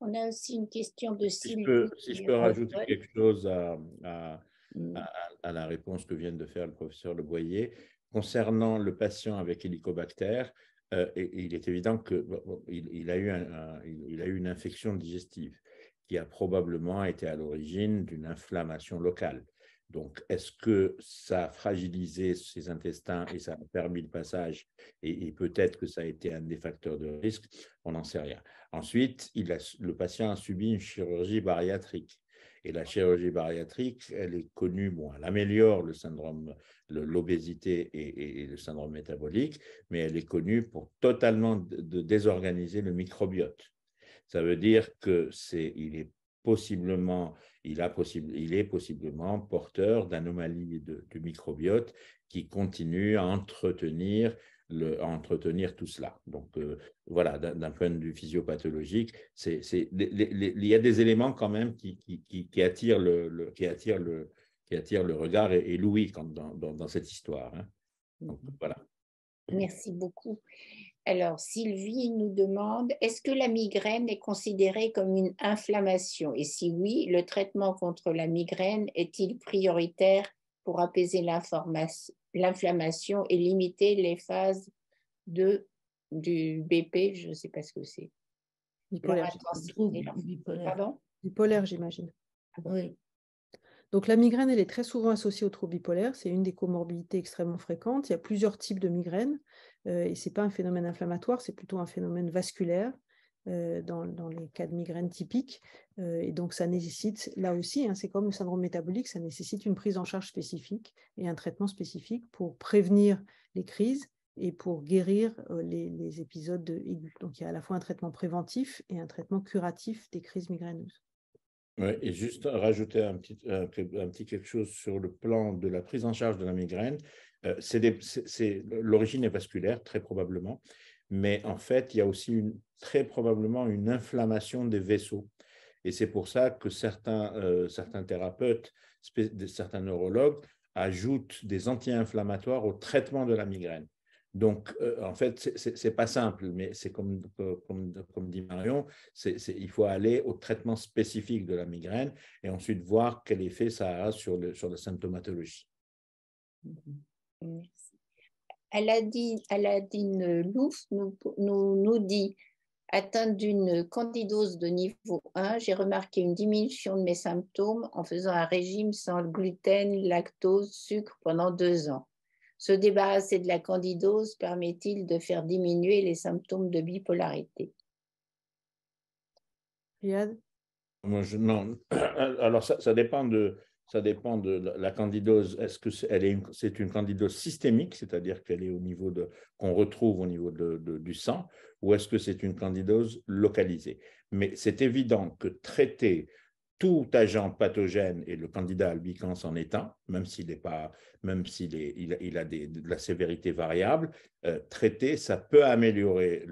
On a aussi une question de Si je peux, si je peux rajouter quelque chose mm. à, la réponse que vient de faire le professeur Le Boyer, concernant le patient avec hélicobactère, euh, il est évident qu'il a, eu une infection digestive qui a probablement été à l'origine d'une inflammation locale. Donc, est-ce que ça a fragilisé ses intestins et ça a permis le passage et, peut-être que ça a été un des facteurs de risque On n'en sait rien. Ensuite, le patient a subi une chirurgie bariatrique et la chirurgie bariatrique, elle est connue Elle améliore le syndrome, l'obésité et, le syndrome métabolique, mais elle est connue pour totalement désorganiser le microbiote. Ça veut dire que c'est, il est possiblement, il, a possible, il est possiblement porteur d'anomalies du microbiote qui continuent à entretenir à entretenir tout cela. Donc euh, voilà, d'un point de vue physiopathologique, il y a des éléments quand même qui, qui, attirent, le, qui, le, qui le regard et, Louis l'ouïe dans, cette histoire. Hein. Donc, mm-hmm. voilà. Merci beaucoup. Alors, Sylvie nous demande, est-ce que la migraine est considérée comme une inflammation Et si oui, le traitement contre la migraine est-il prioritaire pour apaiser l'inflammation et limiter les phases de, du BP, je ne sais pas ce que c'est. Bipolaire. j'imagine. Ah bah Donc la migraine, elle est très souvent associée au trouble bipolaire. C'est une des comorbidités extrêmement fréquentes. Il y a plusieurs types de migraines euh, et ce n'est pas un phénomène inflammatoire, c'est plutôt un phénomène vasculaire. Euh, dans, les cas de migraine typiques. Euh, et donc, ça nécessite, là aussi, hein, c'est comme le syndrome métabolique, ça nécessite une prise en charge spécifique et un traitement spécifique pour prévenir les crises et pour guérir euh, les, les épisodes aigus. Donc, il y a à la fois un traitement préventif et un traitement curatif des crises migraineuses. Ouais, et juste rajouter un petit, quelque chose sur le plan de la prise en charge de la migraine. L'origine est vasculaire, très probablement mais en fait, il y a aussi très probablement une inflammation des vaisseaux. Et c'est pour ça que certains, euh, certains thérapeutes, certains neurologues ajoutent des anti-inflammatoires au traitement de la migraine. Donc, euh, en fait, ce n'est pas simple, mais c'est comme, comme, dit Marion, il faut aller au traitement spécifique de la migraine et ensuite voir quel effet ça a sur, le, sur la symptomatologie. Mm-hmm. Merci. Aladine, Louf nous, nous, dit Atteinte d'une candidose de niveau 1, j'ai remarqué une diminution de mes symptômes en faisant un régime sans gluten, lactose, sucre pendant deux ans. Se débarrasser de la candidose permet-il de faire diminuer les symptômes de bipolarité Riyad Moi, Non. Alors, ça, ça dépend de, ça dépend de la candidose. Est-ce que c'est est une, une, candidose systémique, c'est-à-dire qu'elle est au niveau de qu'on retrouve au niveau de, du sang, ou est-ce que c'est une candidose localisée Mais c'est évident que traiter tout agent pathogène et le candidat albicans en est même s'il n'est pas, même s'il il, il, a de la sévérité variable, euh, traiter, ça peut améliorer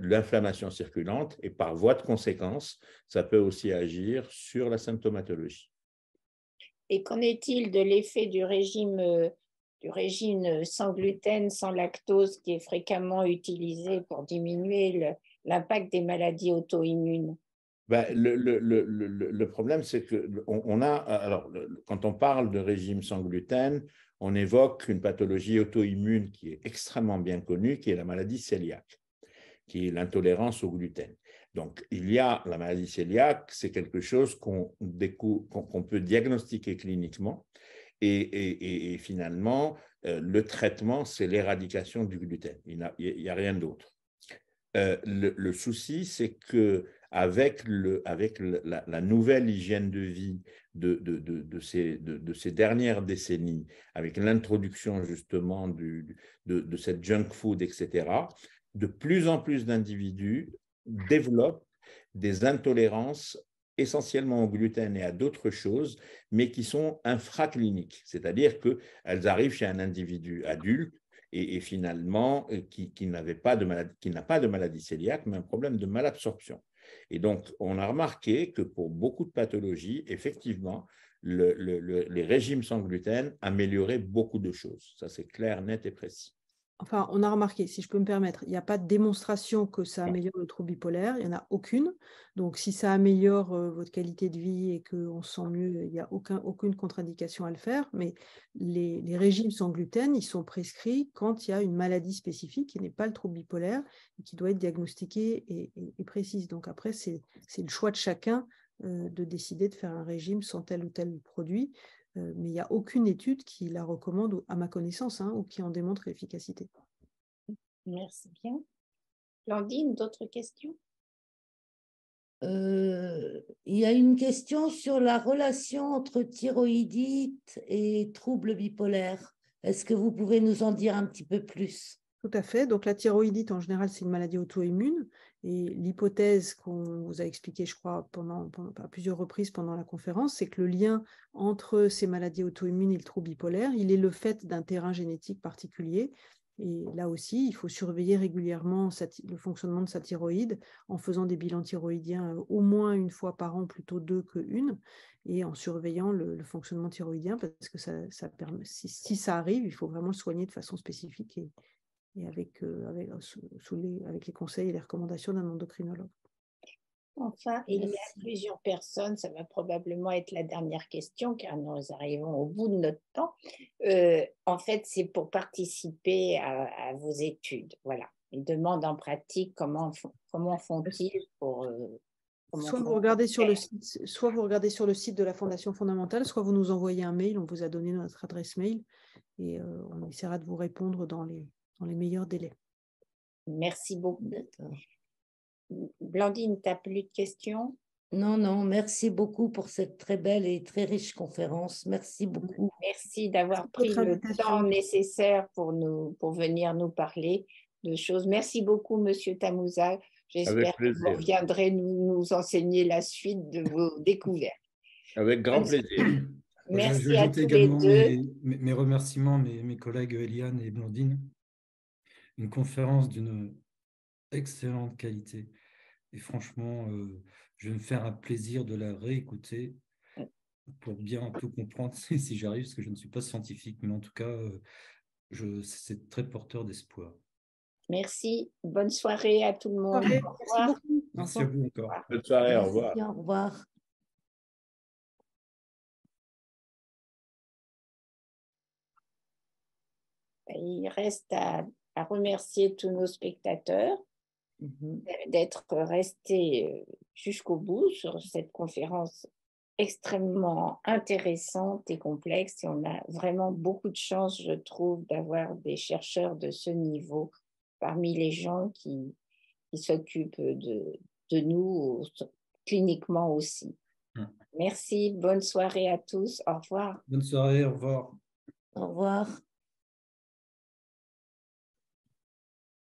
l'inflammation le, circulante et par voie de conséquence, ça peut aussi agir sur la symptomatologie. Et qu'en est-il de l'effet du régime, euh, du régime euh, sans gluten, sans lactose qui est fréquemment utilisé pour diminuer l'impact des maladies auto-immunes ben, le, le, le, le, problème, c'est que on, a, alors, quand on parle de régime sans gluten, on évoque une pathologie auto-immune qui est extrêmement bien connue, qui est la maladie cœliaque, qui est l'intolérance au gluten. Donc, il y a la maladie cœliaque, c'est quelque chose qu'on peut diagnostiquer cliniquement. Et, finalement, euh, le traitement, c'est l'éradication du gluten. Il n'y a, rien d'autre. Euh, le, souci, c'est que avec, le, avec la, nouvelle hygiène de vie de, de, ces, dernières décennies, avec l'introduction justement de, cette junk food, etc., de plus en plus d'individus développent des intolérances essentiellement au gluten et à d'autres choses, mais qui sont infracliniques, c'est-à-dire qu'elles arrivent chez un individu adulte et, finalement euh, qui, n'avait pas de qui n'a pas de maladie cœliaque, mais un problème de malabsorption. Et donc, on a remarqué que pour beaucoup de pathologies, effectivement, les régimes sans gluten amélioraient beaucoup de choses. Ça, c'est clair, net et précis enfin, on a remarqué, si je peux me permettre, il n'y a pas de démonstration que ça améliore le trouble bipolaire, il n'y en a aucune. Donc, si ça améliore euh, votre qualité de vie et qu'on se sent mieux, il n'y a aucune contre-indication à le faire. Mais les, régimes sans gluten, ils sont prescrits quand il y a une maladie spécifique qui n'est pas le trouble bipolaire et qui doit être diagnostiquée et, précise. Donc, après, c'est le choix de chacun euh, de décider de faire un régime sans tel ou tel produit. Euh, mais il n'y a aucune étude qui la recommande, à ma connaissance, hein, ou qui en démontre l'efficacité. Merci bien. Blandine, d'autres questions euh, il y a une question sur la relation entre thyroïdite et troubles bipolaires. Est-ce que vous pouvez nous en dire un petit peu plus Tout à fait. Donc la thyroïdite, en général, c'est une maladie auto-immune et l'hypothèse qu'on vous a expliquée, je crois, pendant, à plusieurs reprises pendant la conférence, c'est que le lien entre ces maladies auto-immunes et le trouble bipolaire, il est le fait d'un terrain génétique particulier. Et là aussi, il faut surveiller régulièrement le fonctionnement de sa thyroïde en faisant des bilans thyroïdiens euh, au moins une fois par an, plutôt deux que une, et en surveillant le, fonctionnement thyroïdien, parce que ça, si, ça arrive, il faut vraiment le soigner de façon spécifique et, et avec, euh, avec, euh, sous, les, avec les conseils et les recommandations d'un endocrinologue. Enfin, il y a plusieurs personnes, ça va probablement être la dernière question car nous arrivons au bout de notre temps. Euh, en fait, c'est pour participer à, vos études. Voilà. Ils demandent en pratique comment, comment font-ils pour. soit vous, regardez sur le site, soit vous regardez sur le site de la Fondation fondamentale, soit vous nous envoyez un mail, on vous a donné notre adresse mail et on essaiera de vous répondre dans les, dans les meilleurs délais. Merci beaucoup. Blandine, tu n'as plus de questions Non, non, merci beaucoup pour cette très belle et très riche conférence. Merci beaucoup. Merci d'avoir pris le temps nécessaire pour, nous, pour venir nous parler de choses. Merci beaucoup, Monsieur Tamouza. J'espère que vous reviendrez nous, nous, enseigner la suite de vos découvertes. Avec grand plaisir. Merci à les deux. Mes, remerciements, mes, mes collègues Eliane et Blandine une conférence d'une excellente qualité. Et franchement, euh, je vais me faire un plaisir de la réécouter pour bien tout comprendre si j'arrive, parce que je ne suis pas scientifique, mais en tout cas, euh, c'est très porteur d'espoir. Merci. Bonne soirée à tout le monde. Merci. Au revoir. Merci à vous encore. Bonne soirée, au revoir. au revoir. Il reste à à remercier tous nos spectateurs mhm. d'être restés euh, jusqu'au bout sur cette conférence extrêmement intéressante et complexe. Et on a vraiment beaucoup de chance, je trouve, d'avoir des chercheurs de ce niveau parmi les gens qui, qui s'occupent de, de nous cliniquement aussi. Merci, bonne soirée à tous, au revoir. Bonne soirée, au revoir. Au revoir.